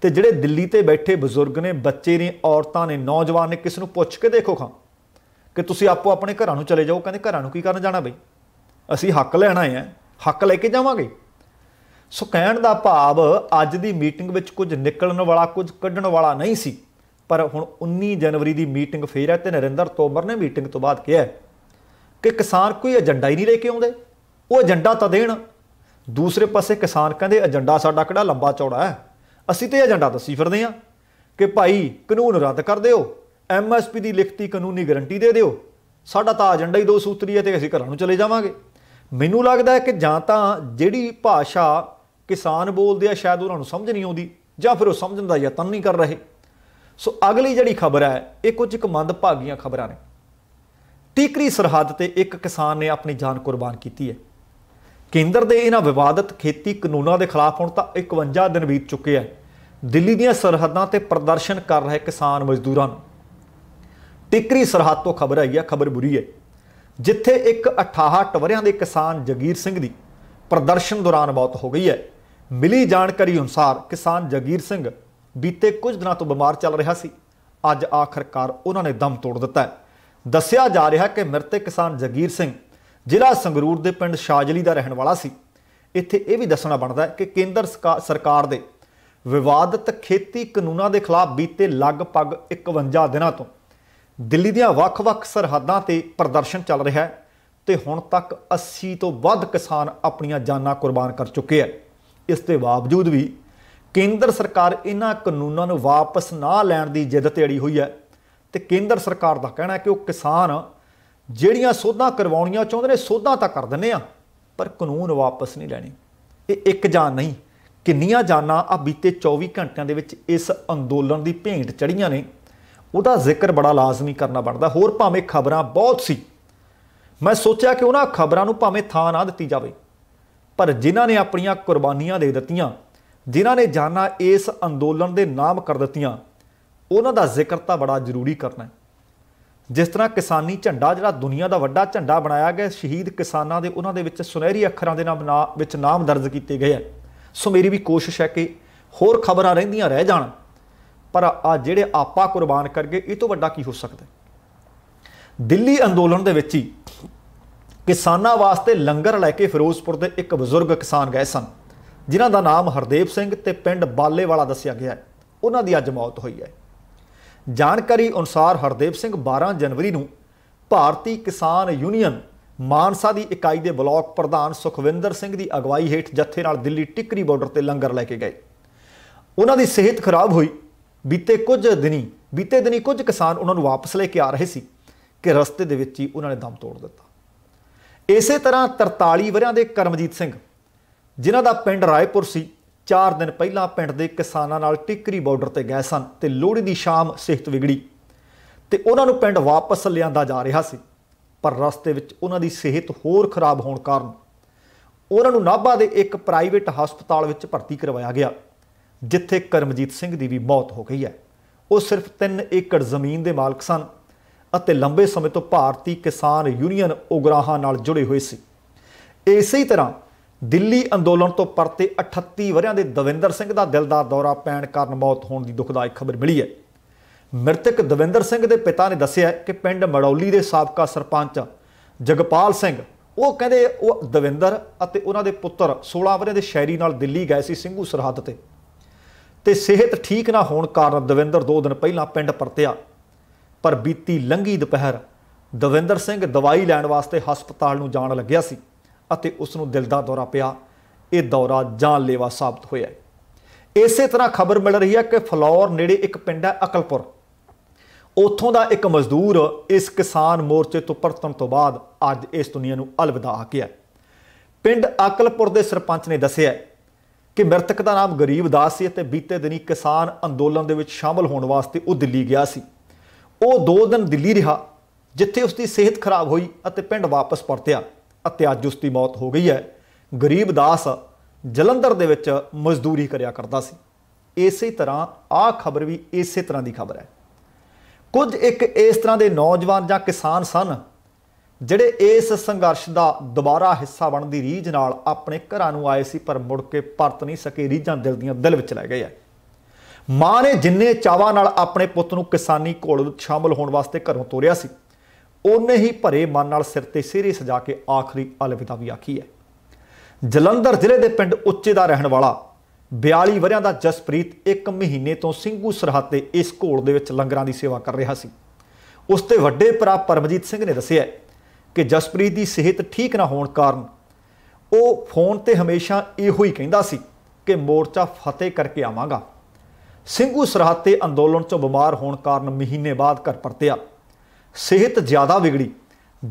ਤੇ ਜਿਹੜੇ ਦਿੱਲੀ ਤੇ ਬੈਠੇ ਬਜ਼ੁਰਗ ਨੇ ਬੱਚੇ ਨੇ ਔਰਤਾਂ ਨੇ ਨੌਜਵਾਨ ਨੇ ਕਿਸ ਨੂੰ ਪੁੱਛ ਕੇ ਦੇਖੋ ਖਾਂ ਕਿ ਤੁਸੀਂ ਆਪੋ ਆਪਣੇ ਘਰਾਂ ਨੂੰ ਚਲੇ ਜਾਓ ਕਹਿੰਦੇ ਘਰਾਂ ਨੂੰ ਕੀ ਕਰਨ ਜਾਣਾ ਬਈ ਅਸੀਂ ਹੱਕ ਲੈਣਾ ਹੈ ਹੱਕ ਲੈ ਕੇ ਜਾਵਾਂਗੇ ਸੋ ਕਹਿਣ ਦਾ ਭਾਵ ਅੱਜ ਦੀ ਮੀਟਿੰਗ ਵਿੱਚ ਕੁਝ ਨਿਕਲਣ ਵਾਲਾ ਕੁਝ ਕੱਢਣ ਵਾਲਾ ਨਹੀਂ ਸੀ ਪਰ ਹੁਣ 19 ਜਨਵਰੀ ਦੀ ਮੀਟਿੰਗ ਫੇਰ ਹੈ ਤੇ ਨਰਿੰਦਰ ਤੋਮਰ ਨੇ ਮੀਟਿੰਗ ਤੋਂ ਬਾਅਦ ਕਿਹਾ ਕਿ ਕਿਸਾਨ ਕੋਈ ਏਜੰਡਾ ਹੀ ਨਹੀਂ ਲੈ ਕੇ ਆਉਂਦੇ ਉਹ ਏਜੰਡਾ ਤਾਂ ਦੇਣ ਦੂਸਰੇ ਪਾਸੇ ਕਿਸਾਨ ਕਹਿੰਦੇ ਏਜੰਡਾ ਸਾਡਾ ਕਿਹੜਾ ਲੰਬਾ ਚੌੜਾ ਹੈ ਅਸੀਂ ਤੇ ਏਜੰਡਾ ਦੱਸੀ ਫਿਰਦੇ ਆ ਕਿ ਭਾਈ ਕਾਨੂੰਨ ਰੱਦ ਕਰ ਦਿਓ ਐਮਐਸਪੀ ਦੀ ਲਿਖਤੀ ਕਾਨੂੰਨੀ ਗਾਰੰਟੀ ਦੇ ਦਿਓ ਸਾਡਾ ਤਾਂ ਏਜੰਡਾ ਹੀ ਦੋ ਸੂਤਰੀ ਹੈ ਤੇ ਅਸੀਂ ਘਰਾਂ ਨੂੰ ਚਲੇ ਜਾਵਾਂਗੇ ਮੈਨੂੰ ਲੱਗਦਾ ਹੈ ਕਿ ਜਾਂ ਤਾਂ ਜਿਹੜੀ ਭਾਸ਼ਾ ਕਿਸਾਨ ਬੋਲਦੇ ਆ ਸ਼ਾਇਦ ਉਹਨਾਂ ਨੂੰ ਸਮਝ ਨਹੀਂ ਆਉਂਦੀ ਜਾਂ ਫਿਰ ਉਹ ਸਮਝਣ ਦਾ ਯਤਨ ਨਹੀਂ ਕਰ ਰਹੇ ਸੋ ਅਗਲੀ ਜਿਹੜੀ ਖਬਰ ਹੈ ਇਹ ਕੁਝ ਇੱਕ ਮੰਦ ਭਾਗੀਆਂ ਖਬਰਾਂ ਨੇ ਟੀਕਰੀ ਸਰਹੱਦ ਤੇ ਇੱਕ ਕਿਸਾਨ ਨੇ ਆਪਣੀ ਜਾਨ ਕੁਰਬਾਨ ਕੀਤੀ ਹੈ ਕੇਂਦਰ ਦੇ ਇਹਨਾਂ ਵਿਵਾਦਤ ਖੇਤੀ ਕਾਨੂੰਨਾਂ ਦੇ ਖਿਲਾਫ ਹੁਣ ਤਾਂ 51 ਦਿਨ ਬੀਤ ਚੁੱਕੇ ਆ ਦਿੱਲੀ ਦੀਆਂ ਸਰਹੱਦਾਂ ਤੇ ਪ੍ਰਦਰਸ਼ਨ ਕਰ ਰਹੇ ਕਿਸਾਨ ਮਜ਼ਦੂਰਾਂ ਨੂੰ ਟਿਕਰੀ ਸਰਹੱਦ ਤੋਂ ਖਬਰ ਆਈ ਆ ਖਬਰ ਬੁਰੀ ਹੈ ਜਿੱਥੇ ਇੱਕ 68 ਵਰਿਆਂ ਦੇ ਕਿਸਾਨ ਜਗੀਰ ਸਿੰਘ ਦੀ ਪ੍ਰਦਰਸ਼ਨ ਦੌਰਾਨ ਮੌਤ ਹੋ ਗਈ ਹੈ ਮਿਲੀ ਜਾਣਕਾਰੀ ਅਨੁਸਾਰ ਕਿਸਾਨ ਜਗੀਰ ਸਿੰਘ ਬੀਤੇ ਕੁਝ ਦਿਨਾਂ ਤੋਂ ਬਿਮਾਰ ਚੱਲ ਰਿਹਾ ਸੀ ਅੱਜ ਆਖਰਕਾਰ ਉਹਨਾਂ ਨੇ ਦਮ ਤੋੜ ਦਿੱਤਾ ਦੱਸਿਆ ਜਾ ਰਿਹਾ ਕਿ ਮ੍ਰਿਤਕ ਕਿਸਾਨ ਜਗੀਰ ਸਿੰਘ ਜ਼ਿਲ੍ਹਾ ਸੰਗਰੂਰ ਦੇ ਪਿੰਡ ਸ਼ਾਜਲੀ ਦਾ ਰਹਿਣ ਵਾਲਾ ਸੀ ਇੱਥੇ ਇਹ ਵੀ ਦੱਸਣਾ ਬਣਦਾ ਹੈ ਕਿ ਕੇਂਦਰ ਸਰਕਾਰ ਦੇ ਵਿਵਾਦਤ ਖੇਤੀ ਕਾਨੂੰਨਾਂ ਦੇ ਖਿਲਾਫ ਬੀਤੇ ਲਗਭਗ 51 ਦਿਨਾਂ ਤੋਂ ਦਿੱਲੀ ਦੀਆਂ ਵੱਖ-ਵੱਖ ਸਰਹੱਦਾਂ ਤੇ ਪ੍ਰਦਰਸ਼ਨ ਚੱਲ ਰਿਹਾ ਹੈ ਤੇ ਹੁਣ ਤੱਕ 80 ਤੋਂ ਵੱਧ ਕਿਸਾਨ ਆਪਣੀਆਂ ਜਾਨਾਂ ਕੁਰਬਾਨ ਕਰ ਚੁੱਕੇ ਹੈ ਇਸ ਦੇ ਬਾਵਜੂਦ ਵੀ ਕੇਂਦਰ ਸਰਕਾਰ ਇਹਨਾਂ ਕਾਨੂੰਨਾਂ ਨੂੰ ਵਾਪਸ ਨਾ ਲੈਣ ਦੀ ਜਿੱਦ ਤੇੜੀ ਹੋਈ ਹੈ ਤੇ ਕੇਂਦਰ ਸਰਕਾਰ ਦਾ ਕਹਿਣਾ ਹੈ ਕਿ ਉਹ ਕਿਸਾਨ ਜਿਹੜੀਆਂ ਸੋਧਾਂ ਕਰਵਾਉਣੀਆਂ ਚਾਹੁੰਦੇ ਨੇ ਸੋਧਾਂ ਤਾਂ ਕਰ ਦਿੰਨੇ ਆ ਪਰ ਕਾਨੂੰਨ ਵਾਪਸ ਨਹੀਂ ਲੈਣੇ ਇਹ ਇੱਕ ਜਾਨ ਨਹੀਂ ਕਿੰਨੀਆਂ ਜਾਨਾਂ ਆ ਬੀਤੇ 24 ਘੰਟਿਆਂ ਦੇ ਵਿੱਚ ਇਸ ਅੰਦੋਲਨ ਦੀ ਭੇਂਟ ਚੜੀਆਂ ਨੇ ਉਹਦਾ ਜ਼ਿਕਰ ਬੜਾ ਲਾਜ਼ਮੀ ਕਰਨਾ ਬਣਦਾ ਹੋਰ ਭਾਵੇਂ ਖਬਰਾਂ ਬਹੁਤ ਸੀ ਮੈਂ ਸੋਚਿਆ ਕਿ ਉਹਨਾਂ ਖਬਰਾਂ ਨੂੰ ਭਾਵੇਂ ਥਾਂ ਨਾ ਦਿੱਤੀ ਜਾਵੇ ਪਰ ਜਿਨ੍ਹਾਂ ਨੇ ਆਪਣੀਆਂ ਕੁਰਬਾਨੀਆਂ ਦੇ ਦਿੱਤੀਆਂ ਜਿਨ੍ਹਾਂ ਨੇ ਜਾਨਾਂ ਇਸ ਅੰਦੋਲਨ ਦੇ ਨਾਮ ਕਰ ਦਿੱਤੀਆਂ ਉਹਨਾਂ ਦਾ ਜ਼ਿਕਰ ਤਾਂ ਬੜਾ ਜ਼ਰੂਰੀ ਕਰਨਾ ਹੈ ਜਿਸ ਤਰ੍ਹਾਂ ਕਿਸਾਨੀ ਝੰਡਾ ਜਿਹੜਾ ਦੁਨੀਆ ਦਾ ਵੱਡਾ ਝੰਡਾ ਬਣਾਇਆ ਗਿਆ ਸ਼ਹੀਦ ਕਿਸਾਨਾਂ ਦੇ ਉਹਨਾਂ ਦੇ ਵਿੱਚ ਸੁਨਹਿਰੀ ਅੱਖਰਾਂ ਦੇ ਨਾਮ ਵਿੱਚ ਨਾਮ ਦਰਜ ਕੀਤੇ ਗਏ ਆ ਸੋ ਮੇਰੀ ਵੀ ਕੋਸ਼ਿਸ਼ ਹੈ ਕਿ ਹੋਰ ਖਬਰਾਂ ਰਹਿੰਦੀਆਂ ਰਹਿ ਜਾਣ ਪਰ ਆ ਜਿਹੜੇ ਆਪਾ ਕੁਰਬਾਨ ਕਰ ਗਏ ਇਹ ਤੋਂ ਵੱਡਾ ਕੀ ਹੋ ਸਕਦਾ ਦਿੱਲੀ ਅੰਦੋਲਨ ਦੇ ਵਿੱਚ ਹੀ ਕਿਸਾਨਾਂ ਵਾਸਤੇ ਲੰਗਰ ਲੈ ਕੇ ਫਿਰੋਜ਼ਪੁਰ ਦੇ ਇੱਕ ਬਜ਼ੁਰਗ ਕਿਸਾਨ ਗਏ ਸਨ ਜਿਨ੍ਹਾਂ ਦਾ ਨਾਮ ਹਰਦੇਵ ਸਿੰਘ ਤੇ ਪਿੰਡ ਬਾਲੇ ਵਾਲਾ ਦੱਸਿਆ ਗਿਆ ਹੈ ਉਹਨਾਂ ਦੀ ਅੱਜ ਮੌਤ ਹੋਈ ਹੈ ਜਾਣਕਾਰੀ ਅਨੁਸਾਰ ਹਰਦੇਵ ਸਿੰਘ 12 ਜਨਵਰੀ ਨੂੰ ਭਾਰਤੀ ਕਿਸਾਨ ਯੂਨੀਅਨ ਮਾਨਸਾ ਦੀ ਇਕਾਈ ਦੇ ਬਲਾਕ ਪ੍ਰਧਾਨ ਸੁਖਵਿੰਦਰ ਸਿੰਘ ਦੀ ਅਗਵਾਈ ਹੇਠ ਜੱਥੇ ਨਾਲ ਦਿੱਲੀ ਟਿੱਕਰੀ ਬਾਰਡਰ ਤੇ ਲੰਗਰ ਲੈ ਕੇ ਗਏ ਉਹਨਾਂ ਦੀ ਸਿਹਤ ਖਰਾਬ ਹੋਈ ਬੀਤੇ ਕੁਝ ਦਿਨੀ ਬੀਤੇ ਦਿਨੀ ਕੁਝ ਕਿਸਾਨ ਉਹਨਾਂ ਨੂੰ ਵਾਪਸ ਲੈ ਕੇ ਆ ਰਹੇ ਸੀ ਕਿ ਰਸਤੇ ਦੇ ਵਿੱਚ ਹੀ ਉਹਨਾਂ ਨੇ ਦਮ ਤੋੜ ਦਿੱਤਾ ਇਸੇ ਤਰ੍ਹਾਂ 43 ਵਰਿਆਂ ਦੇ ਕਰਮਜੀਤ ਸਿੰਘ ਜਿਨ੍ਹਾਂ ਦਾ ਪਿੰਡ ਰਾਏਪੁਰ ਸੀ 4 ਦਿਨ ਪਹਿਲਾਂ ਪਿੰਡ ਦੇ ਕਿਸਾਨਾਂ ਨਾਲ ਟਿਕਰੀ ਬਾਰਡਰ ਤੇ ਗਏ ਸਨ ਤੇ ਲੋੜੀ ਦੀ ਸ਼ਾਮ ਸਿਹਤ ਵਿਗੜੀ ਤੇ ਉਹਨਾਂ ਨੂੰ ਪਿੰਡ ਵਾਪਸ ਲਿਆਂਦਾ ਜਾ ਰਿਹਾ ਸੀ ਪਰ ਰਸਤੇ ਵਿੱਚ ਉਹਨਾਂ ਦੀ ਸਿਹਤ ਹੋਰ ਖਰਾਬ ਹੋਣ ਕਾਰਨ ਉਹਨਾਂ ਨੂੰ ਨਾਭਾ ਦੇ ਇੱਕ ਪ੍ਰਾਈਵੇਟ ਹਸਪਤਾਲ ਵਿੱਚ ਭਰਤੀ ਕਰਵਾਇਆ ਗਿਆ ਜਿੱਥੇ ਕਰਮਜੀਤ ਸਿੰਘ ਦੀ ਵੀ ਮੌਤ ਹੋ ਗਈ ਹੈ ਉਹ ਸਿਰਫ 3 ਏਕੜ ਜ਼ਮੀਨ ਦੇ ਮਾਲਕ ਸਨ ਅਤੇ ਲੰਬੇ ਸਮੇਂ ਤੋਂ ਭਾਰਤੀ ਕਿਸਾਨ ਯੂਨੀਅਨ ਉਗਰਾਹਾਂ ਨਾਲ ਜੁੜੇ ਹੋਏ ਸੀ ਇਸੇ ਤਰ੍ਹਾਂ ਦਿੱਲੀ ਅੰਦੋਲਨ ਤੋਂ ਪਰਤੇ 38 ਵਰਿਆਂ ਦੇ ਦਵਿੰਦਰ ਸਿੰਘ ਦਾ ਦਿਲ ਦਾ ਦੌਰਾ ਪੈਣ ਕਾਰਨ ਮੌਤ ਹੋਣ ਦੀ ਦੁਖਦਾਇਕ ਖਬਰ ਮਿਲੀ ਹੈ ਮ੍ਰਿਤਕ ਦਵਿੰਦਰ ਸਿੰਘ ਦੇ ਪਿਤਾ ਨੇ ਦੱਸਿਆ ਕਿ ਪਿੰਡ ਮੜੌਲੀ ਦੇ ਸਾਬਕਾ ਸਰਪੰਚ ਜਗਪਾਲ ਸਿੰਘ ਉਹ ਕਹਿੰਦੇ ਉਹ ਦਵਿੰਦਰ ਅਤੇ ਉਹਨਾਂ ਦੇ ਪੁੱਤਰ 16 ਵਰਿਆਂ ਦੇ ਸ਼ੈਰੀ ਨਾਲ ਦਿੱਲੀ ਗਏ ਸੀ ਸਿੰਘੂ ਸਰਹੱਦ ਤੇ ਤੇ ਸਿਹਤ ਠੀਕ ਨਾ ਹੋਣ ਕਾਰਨ ਦਵਿੰਦਰ 2 ਦਿਨ ਪਹਿਲਾਂ ਪਿੰਡ ਪਰਤਿਆ ਪਰ ਬੀਤੀ ਲੰਗੀ ਦੁਪਹਿਰ ਦਵਿੰਦਰ ਸਿੰਘ ਦਵਾਈ ਲੈਣ ਵਾਸਤੇ ਹਸਪਤਾਲ ਨੂੰ ਜਾਣ ਲੱਗਿਆ ਸੀ ਅਤੇ ਉਸ ਨੂੰ ਦਿਲ ਦਾ ਦੌਰਾ ਪਿਆ ਇਹ ਦੌਰਾ ਜਾਨਲੇਵਾ ਸਾਬਤ ਹੋਇਆ ਇਸੇ ਤਰ੍ਹਾਂ ਖਬਰ ਮਿਲ ਰਹੀ ਹੈ ਕਿ ਫਲੌਰ ਨੇੜੇ ਇੱਕ ਪਿੰਡ ਹੈ ਅਕਲਪੁਰ ਉੱਥੋਂ ਦਾ ਇੱਕ ਮਜ਼ਦੂਰ ਇਸ ਕਿਸਾਨ ਮੋਰਚੇ ਤੋਂ ਪਰਤਣ ਤੋਂ ਬਾਅਦ ਅੱਜ ਇਸ ਦੁਨੀਆ ਨੂੰ ਅਲਵਿਦਾ ਗਿਆ ਪਿੰਡ ਅਕਲਪੁਰ ਦੇ ਸਰਪੰਚ ਨੇ ਦੱਸਿਆ ਕਿ ਮ੍ਰਿਤਕ ਦਾ ਨਾਮ ਗਰੀਬ ਦਾਸ ਸੀ ਅਤੇ ਬੀਤੇ ਦਿਨੀ ਕਿਸਾਨ ਅੰਦੋਲਨ ਦੇ ਵਿੱਚ ਸ਼ਾਮਲ ਹੋਣ ਵਾਸਤੇ ਉਹ ਦਿੱਲੀ ਗਿਆ ਸੀ ਉਹ 2 ਦਿਨ ਦਿੱਲੀ ਰਿਹਾ ਜਿੱਥੇ ਉਸ ਦੀ ਸਿਹਤ ਖਰਾਬ ਹੋਈ ਅਤੇ ਪਿੰਡ ਵਾਪਸ ਪਰਤਿਆ ਅਤੇ ਅੱਜ ਉਸ ਦੀ ਮੌਤ ਹੋ ਗਈ ਹੈ ਗਰੀਬ ਦਾਸ ਜਲੰਧਰ ਦੇ ਵਿੱਚ ਮਜ਼ਦੂਰੀ ਕਰਿਆ ਕਰਦਾ ਸੀ ਇਸੇ ਤਰ੍ਹਾਂ ਆਹ ਖਬਰ ਵੀ ਇਸੇ ਤਰ੍ਹਾਂ ਦੀ ਖਬਰ ਹੈ ਕੁਝ ਇੱਕ ਇਸ ਤਰ੍ਹਾਂ ਦੇ ਨੌਜਵਾਨ ਜਾਂ ਕਿਸਾਨ ਸਨ ਜਿਹੜੇ ਇਸ ਸੰਘਰਸ਼ ਦਾ ਦੁਬਾਰਾ ਹਿੱਸਾ ਬਣਨ ਦੀ ਰੀਝ ਨਾਲ ਆਪਣੇ ਘਰਾਂ ਨੂੰ ਆਏ ਸੀ ਪਰ ਮੁੜ ਕੇ ਪਰਤ ਨਹੀਂ ਸਕੇ ਰੀਝਾਂ ਦਿਲ ਦੀਆਂ ਦਿਲ ਵਿੱਚ ਲੈ ਗਏ ਆ ਮਾਂ ਨੇ ਜਿੰਨੇ ਚਾਵਾ ਨਾਲ ਆਪਣੇ ਪੁੱਤ ਨੂੰ ਕਿਸਾਨੀ ਕੋਲ ਸ਼ਾਮਲ ਹੋਣ ਵਾਸਤੇ ਘਰੋਂ ਤੋਰਿਆ ਸੀ ਉਹਨੇ ਹੀ ਭਰੇ ਮਨ ਨਾਲ ਸਿਰ ਤੇ ਸਿਰੇ ਸਜਾ ਕੇ ਆਖਰੀ ਅਲਵਿਦਾ ਵੀ ਆਖੀ ਹੈ ਜਲੰਧਰ ਜ਼ਿਲ੍ਹੇ ਦੇ ਪਿੰਡ ਉੱਚੇ ਦਾ ਰਹਿਣ ਵਾਲਾ 42 ਵਰਿਆਂ ਦਾ ਜਸਪ੍ਰੀਤ ਇੱਕ ਮਹੀਨੇ ਤੋਂ ਸਿੰਘੂ ਸਰਹੱਦ ਤੇ ਇਸ ਘੋਲ ਦੇ ਵਿੱਚ ਲੰਗਰਾਂ ਦੀ ਸੇਵਾ ਕਰ ਰਿਹਾ ਸੀ ਉਸ ਤੇ ਵੱਡੇ ਭਰਾ ਪਰਮਜੀਤ ਸਿੰਘ ਨੇ ਦੱਸਿਆ ਕਿ ਜਸਪ੍ਰੀਤ ਦੀ ਸਿਹਤ ਠੀਕ ਨਾ ਹੋਣ ਕਾਰਨ ਉਹ ਫੋਨ ਤੇ ਹਮੇਸ਼ਾ ਇਹੋ ਹੀ ਕਹਿੰਦਾ ਸੀ ਕਿ ਮੋਰਚਾ ਫਤਿਹ ਕਰਕੇ ਆਵਾਂਗਾ ਸਿੰਘੂ ਸਰਹੱਦ ਤੇ ਅੰਦੋਲਨ ਤੋਂ ਬਿਮਾਰ ਹੋਣ ਕਾਰਨ ਮਹੀਨੇ ਬਾਅਦ ਘਰ ਪਰਤਿਆ ਸਿਹਤ ਜ਼ਿਆਦਾ ਵਿਗੜੀ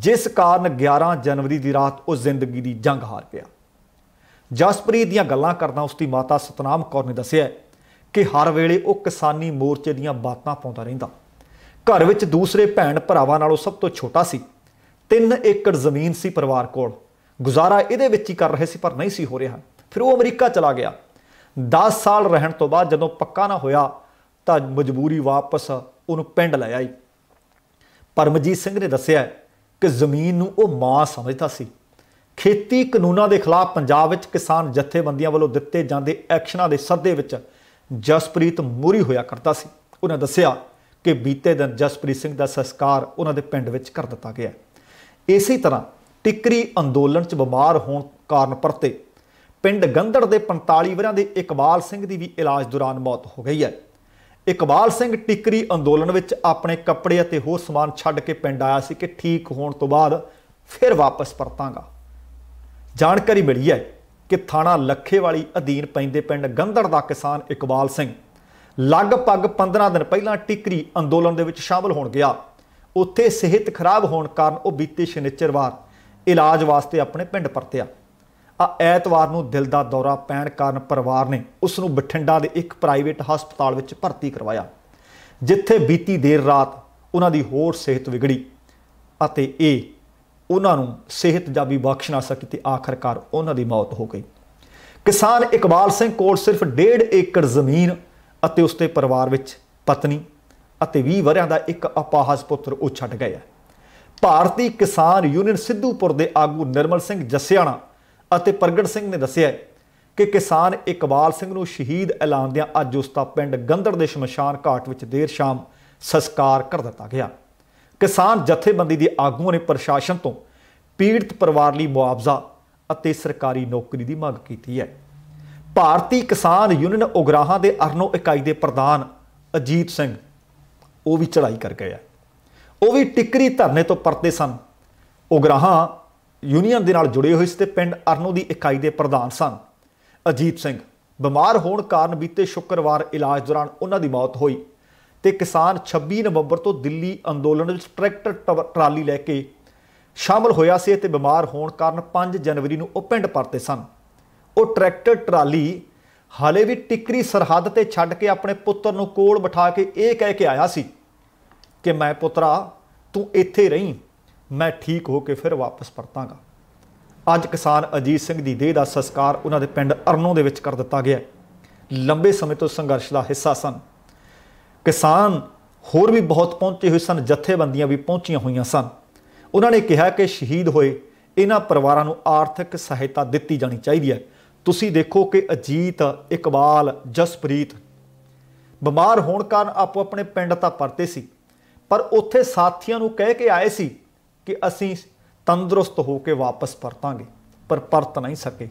ਜਿਸ ਕਾਰਨ 11 ਜਨਵਰੀ ਦੀ ਰਾਤ ਉਹ ਜ਼ਿੰਦਗੀ ਦੀ ਜੰਗ ਹਾਰ ਗਿਆ ਜਸਪ੍ਰੀਤ ਦੀਆਂ ਗੱਲਾਂ ਕਰਦਾ ਉਸ ਦੀ ਮਾਤਾ ਸਤਨਾਮ ਕੌਰ ਨੇ ਦੱਸਿਆ ਕਿ ਹਰ ਵੇਲੇ ਉਹ ਕਿਸਾਨੀ ਮੋਰਚੇ ਦੀਆਂ ਬਾਤਾਂ ਪਾਉਂਦਾ ਰਹਿੰਦਾ ਘਰ ਵਿੱਚ ਦੂਸਰੇ ਭੈਣ ਭਰਾਵਾਂ ਨਾਲੋਂ ਸਭ ਤੋਂ ਛੋਟਾ ਸੀ 3 ਏਕੜ ਜ਼ਮੀਨ ਸੀ ਪਰਿਵਾਰ ਕੋਲ ਗੁਜ਼ਾਰਾ ਇਹਦੇ ਵਿੱਚ ਹੀ ਕਰ ਰਹੇ ਸੀ ਪਰ ਨਹੀਂ ਸੀ ਹੋ ਰਿਹਾ ਫਿਰ ਉਹ ਅਮਰੀਕਾ ਚਲਾ ਗਿਆ 10 ਸਾਲ ਰਹਿਣ ਤੋਂ ਬਾਅਦ ਜਦੋਂ ਪੱਕਾ ਨਾ ਹੋਇਆ ਤਾਂ ਮਜਬੂਰੀ ਵਾਪਸ ਉਹਨੂੰ ਪਿੰਡ ਲੈ ਆਈ ਪਰਮਜੀਤ ਸਿੰਘ ਨੇ ਦੱਸਿਆ ਕਿ ਜ਼ਮੀਨ ਨੂੰ ਉਹ ਮਾਂ ਸਮਝਦਾ ਸੀ ਖੇਤੀ ਕਾਨੂੰਨਾਂ ਦੇ ਖਿਲਾਫ ਪੰਜਾਬ ਵਿੱਚ ਕਿਸਾਨ ਜਥੇਬੰਦੀਆਂ ਵੱਲੋਂ ਦਿੱਤੇ ਜਾਂਦੇ ਐਕਸ਼ਨਾਂ ਦੇ ਸੱਦੇ ਵਿੱਚ ਜਸਪ੍ਰੀਤ ਮੂਰੀ ਹੋਇਆ ਕਰਦਾ ਸੀ ਉਹਨਾਂ ਦੱਸਿਆ ਕਿ ਬੀਤੇ ਦਿਨ ਜਸਪ੍ਰੀਤ ਸਿੰਘ ਦਾ ਸੰਸਕਾਰ ਉਹਨਾਂ ਦੇ ਪਿੰਡ ਵਿੱਚ ਕਰ ਦਿੱਤਾ ਗਿਆ ਇਸੇ ਤਰ੍ਹਾਂ ਟਿੱਕਰੀ ਅੰਦੋਲਨ 'ਚ ਬਿਮਾਰ ਹੋਣ ਕਾਰਨ ਪਰਤੇ ਪਿੰਡ ਗੰਧੜ ਦੇ 45 ਵਰਿਆਂ ਦੇ ਇਕਬਾਲ ਸਿੰਘ ਦੀ ਵੀ ਇਲਾਜ ਦੌਰਾਨ ਮੌਤ ਹੋ ਗਈ ਹੈ ਇਕਬਾਲ ਸਿੰਘ ਟਿਕਰੀ ਅੰਦੋਲਨ ਵਿੱਚ ਆਪਣੇ ਕੱਪੜੇ ਅਤੇ ਹੋਰ ਸਮਾਨ ਛੱਡ ਕੇ ਪਿੰਡ ਆਇਆ ਸੀ ਕਿ ਠੀਕ ਹੋਣ ਤੋਂ ਬਾਅਦ ਫਿਰ ਵਾਪਸ ਪਰਤਾਂਗਾ ਜਾਣਕਾਰੀ ਮਿਲੀ ਹੈ ਕਿ ਥਾਣਾ ਲੱਖੇਵਾਲੀ ਅਧੀਨ ਪੈਂਦੇ ਪਿੰਡ ਗੰਧੜ ਦਾ ਕਿਸਾਨ ਇਕਬਾਲ ਸਿੰਘ ਲਗਭਗ 15 ਦਿਨ ਪਹਿਲਾਂ ਟਿਕਰੀ ਅੰਦੋਲਨ ਦੇ ਵਿੱਚ ਸ਼ਾਮਲ ਹੋਣ ਗਿਆ ਉੱਥੇ ਸਿਹਤ ਖਰਾਬ ਹੋਣ ਕਾਰਨ ਉਹ ਬੀਤੇ ਸ਼ਨੀਚਰਵਾਰ ਇਲਾਜ ਵਾਸਤੇ ਆਪਣੇ ਪਿੰਡ ਪਰਤਿਆ ਆ ਐਤਵਾਰ ਨੂੰ ਦਿਲ ਦਾ ਦੌਰਾ ਪੈਣ ਕਾਰਨ ਪਰਿਵਾਰ ਨੇ ਉਸ ਨੂੰ ਬਠਿੰਡਾ ਦੇ ਇੱਕ ਪ੍ਰਾਈਵੇਟ ਹਸਪਤਾਲ ਵਿੱਚ ਭਰਤੀ ਕਰਵਾਇਆ ਜਿੱਥੇ ਬੀਤੀ ਦੇਰ ਰਾਤ ਉਹਨਾਂ ਦੀ ਹੋਰ ਸਿਹਤ ਵਿਗੜੀ ਅਤੇ ਇਹ ਉਹਨਾਂ ਨੂੰ ਸਿਹਤ ਜਾਬੀ ਬਖਸ਼ ਨਾ ਸਕੀ ਤੇ ਆਖਰਕਾਰ ਉਹਨਾਂ ਦੀ ਮੌਤ ਹੋ ਗਈ ਕਿਸਾਨ ਇਕਬਾਲ ਸਿੰਘ ਕੋਲ ਸਿਰਫ 1.5 ਏਕੜ ਜ਼ਮੀਨ ਅਤੇ ਉਸਦੇ ਪਰਿਵਾਰ ਵਿੱਚ ਪਤਨੀ ਅਤੇ 20 ਵਰਿਆਂ ਦਾ ਇੱਕ ਅਪਾਹਜ ਪੁੱਤਰ ਉਹ ਛੱਡ ਗਏ ਭਾਰਤੀ ਕਿਸਾਨ ਯੂਨੀਅਨ ਸਿੱਧੂਪੁਰ ਦੇ ਆਗੂ ਨਿਰਮਲ ਸਿੰਘ ਜੱਸਿਆਣਾ ਅਤੇ ਪ੍ਰਗਟ ਸਿੰਘ ਨੇ ਦੱਸਿਆ ਕਿ ਕਿਸਾਨ ਇਕਬਾਲ ਸਿੰਘ ਨੂੰ ਸ਼ਹੀਦ ਐਲਾਨਦਿਆਂ ਅੱਜ ਉਸ ਦਾ ਪਿੰਡ ਗੰਦਰ ਦੇ ਸ਼ਮਸ਼ਾਨ ਘਾਟ ਵਿੱਚ ਦੇਰ ਸ਼ਾਮ ਸਸਕਾਰ ਕਰ ਦਿੱਤਾ ਗਿਆ ਕਿਸਾਨ ਜਥੇਬੰਦੀ ਦੇ ਆਗੂਆਂ ਨੇ ਪ੍ਰਸ਼ਾਸਨ ਤੋਂ ਪੀੜਤ ਪਰਿਵਾਰ ਲਈ ਮੁਆਵਜ਼ਾ ਅਤੇ ਸਰਕਾਰੀ ਨੌਕਰੀ ਦੀ ਮੰਗ ਕੀਤੀ ਹੈ ਭਾਰਤੀ ਕਿਸਾਨ ਯੂਨੀਅਨ ਉਗਰਾਹਾਂ ਦੇ ਅਰਨੋ ਇਕਾਈ ਦੇ ਪ੍ਰਧਾਨ ਅਜੀਤ ਸਿੰਘ ਉਹ ਵੀ ਚੜਾਈ ਕਰ ਗਏ ਆ ਉਹ ਵੀ ਟਿੱਕਰੀ ਧਰਨੇ ਤੋਂ ਪਰਤੇ ਸਨ ਉਗਰਾਹਾਂ ਯੂਨੀਅਨ ਦੇ ਨਾਲ ਜੁੜੇ ਹੋਏ ਸੀ ਤੇ ਪਿੰਡ ਅਰਨੋ ਦੀ ਇਕਾਈ ਦੇ ਪ੍ਰਧਾਨ ਸਨ ਅਜੀਤ ਸਿੰਘ ਬਿਮਾਰ ਹੋਣ ਕਾਰਨ ਬੀਤੇ ਸ਼ੁੱਕਰਵਾਰ ਇਲਾਜ ਦੌਰਾਨ ਉਹਨਾਂ ਦੀ ਮੌਤ ਹੋਈ ਤੇ ਕਿਸਾਨ 26 ਨਵੰਬਰ ਤੋਂ ਦਿੱਲੀ ਅੰਦੋਲਨ ਵਿੱਚ ਟਰੈਕਟਰ ਟਰਾਲੀ ਲੈ ਕੇ ਸ਼ਾਮਲ ਹੋਇਆ ਸੀ ਤੇ ਬਿਮਾਰ ਹੋਣ ਕਾਰਨ 5 ਜਨਵਰੀ ਨੂੰ ਉਹ ਪਿੰਡ ਪਰਤੇ ਸਨ ਉਹ ਟਰੈਕਟਰ ਟਰਾਲੀ ਹਾਲੇ ਵੀ ਟਿਕਰੀ ਸਰਹੱਦ ਤੇ ਛੱਡ ਕੇ ਆਪਣੇ ਪੁੱਤਰ ਨੂੰ ਕੋਲ ਬਿਠਾ ਕੇ ਇਹ ਕਹਿ ਕੇ ਆਇਆ ਸੀ ਕਿ ਮੈਂ ਪੁੱਤਰਾ ਤੂੰ ਇੱਥੇ ਰਹੀਂ ਮੈਂ ਠੀਕ ਹੋ ਕੇ ਫਿਰ ਵਾਪਸ ਪਰਤਾਂਗਾ ਅੱਜ ਕਿਸਾਨ ਅਜੀਤ ਸਿੰਘ ਦੀ ਦੇਹ ਦਾ ਸੰਸਕਾਰ ਉਹਨਾਂ ਦੇ ਪਿੰਡ ਅਰਨੋ ਦੇ ਵਿੱਚ ਕਰ ਦਿੱਤਾ ਗਿਆ ਲੰਬੇ ਸਮੇਂ ਤੋਂ ਸੰਘਰਸ਼ ਦਾ ਹਿੱਸਾ ਸਨ ਕਿਸਾਨ ਹੋਰ ਵੀ ਬਹੁਤ ਪਹੁੰਚੇ ਹੋਏ ਸਨ ਜਥੇਬੰਦੀਆਂ ਵੀ ਪਹੁੰਚੀਆਂ ਹੋਈਆਂ ਸਨ ਉਹਨਾਂ ਨੇ ਕਿਹਾ ਕਿ ਸ਼ਹੀਦ ਹੋਏ ਇਹਨਾਂ ਪਰਿਵਾਰਾਂ ਨੂੰ ਆਰਥਿਕ ਸਹਾਇਤਾ ਦਿੱਤੀ ਜਾਣੀ ਚਾਹੀਦੀ ਹੈ ਤੁਸੀਂ ਦੇਖੋ ਕਿ ਅਜੀਤ ਇਕਬਾਲ ਜਸਪ੍ਰੀਤ ਬਿਮਾਰ ਹੋਣ ਕਾਰਨ ਆਪੋ ਆਪਣੇ ਪਿੰਡ ਤਾਂ ਪਰਤੇ ਸੀ ਪਰ ਉੱਥੇ ਸਾਥੀਆਂ ਨੂੰ ਕਹਿ ਕੇ ਆਏ ਸੀ ਕਿ ਅਸੀਂ ਤੰਦਰੁਸਤ ਹੋ ਕੇ ਵਾਪਸ ਪਰਤਾਂਗੇ ਪਰ ਪਰਤ ਨਹੀਂ ਸਕੇ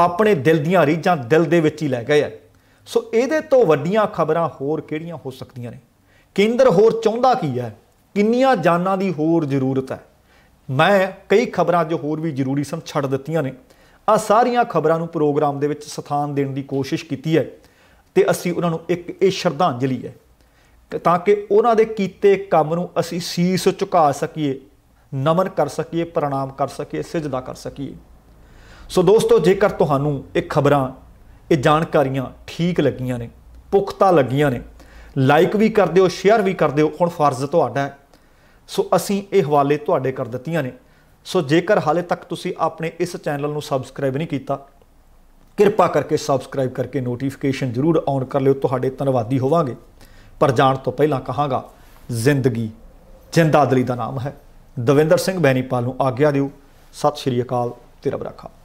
ਆਪਣੇ ਦਿਲ ਦੀਆਂ ਰੀਝਾਂ ਦਿਲ ਦੇ ਵਿੱਚ ਹੀ ਲੈ ਗਏ ਆ ਸੋ ਇਹਦੇ ਤੋਂ ਵੱਡੀਆਂ ਖਬਰਾਂ ਹੋਰ ਕਿਹੜੀਆਂ ਹੋ ਸਕਦੀਆਂ ਨੇ ਕੇਂਦਰ ਹੋਰ ਚਾਹੁੰਦਾ ਕੀ ਹੈ ਕਿੰਨੀਆਂ ਜਾਨਾਂ ਦੀ ਹੋਰ ਜ਼ਰੂਰਤ ਹੈ ਮੈਂ ਕਈ ਖਬਰਾਂ ਜੋ ਹੋਰ ਵੀ ਜ਼ਰੂਰੀ ਸਨ ਛੱਡ ਦਿੱਤੀਆਂ ਨੇ ਆ ਸਾਰੀਆਂ ਖਬਰਾਂ ਨੂੰ ਪ੍ਰੋਗਰਾਮ ਦੇ ਵਿੱਚ ਸਥਾਨ ਦੇਣ ਦੀ ਕੋਸ਼ਿਸ਼ ਕੀਤੀ ਹੈ ਤੇ ਅਸੀਂ ਉਹਨਾਂ ਨੂੰ ਇੱਕ ਇਹ ਸ਼ਰਧਾਂਜਲੀ ਹੈ ਤਾਂ ਕਿ ਉਹਨਾਂ ਦੇ ਕੀਤੇ ਕੰਮ ਨੂੰ ਅਸੀਂ ਸੀਸ ਝੁਕਾ ਸਕੀਏ ਨਮਨ ਕਰ ਸਕੀਏ ਪ੍ਰਣਾਮ ਕਰ ਸਕੀਏ ਸਿਜਦਾ ਕਰ ਸਕੀਏ ਸੋ ਦੋਸਤੋ ਜੇਕਰ ਤੁਹਾਨੂੰ ਇਹ ਖਬਰਾਂ ਇਹ ਜਾਣਕਾਰੀਆਂ ਠੀਕ ਲੱਗੀਆਂ ਨੇ ਪੁਖਤਾ ਲੱਗੀਆਂ ਨੇ ਲਾਈਕ ਵੀ ਕਰ ਦਿਓ ਸ਼ੇਅਰ ਵੀ ਕਰ ਦਿਓ ਹੁਣ ਫਰਜ਼ ਤੁਹਾਡਾ ਹੈ ਸੋ ਅਸੀਂ ਇਹ ਹਵਾਲੇ ਤੁਹਾਡੇ ਕਰ ਦਿੱਤੀਆਂ ਨੇ ਸੋ ਜੇਕਰ ਹਾਲੇ ਤੱਕ ਤੁਸੀਂ ਆਪਣੇ ਇਸ ਚੈਨਲ ਨੂੰ ਸਬਸਕ੍ਰਾਈਬ ਨਹੀਂ ਕੀਤਾ ਕਿਰਪਾ ਕਰਕੇ ਸਬਸਕ੍ਰਾਈਬ ਕਰਕੇ ਨੋਟੀਫਿਕੇਸ਼ਨ ਜ਼ਰੂਰ ਆਨ ਕਰ ਲਿਓ ਤੁਹਾਡੇ ਧੰਨਵਾਦੀ ਹੋਵਾਂਗੇ ਪਰ ਜਾਣ ਤੋਂ ਪਹਿਲਾਂ ਕਹਾਂਗਾ ਜ਼ਿੰਦਗੀ ਜਿੰਦਾਦਲੀ ਦਾ ਨਾਮ ਹੈ ਦਵਿੰਦਰ ਸਿੰਘ ਬੈਣੀਪਾਲ ਨੂੰ ਆਗਿਆ ਦਿਓ ਸਤਿ ਸ਼੍ਰੀ ਅਕਾਲ ਤੇ ਰੱਬ ਰਾਖਾ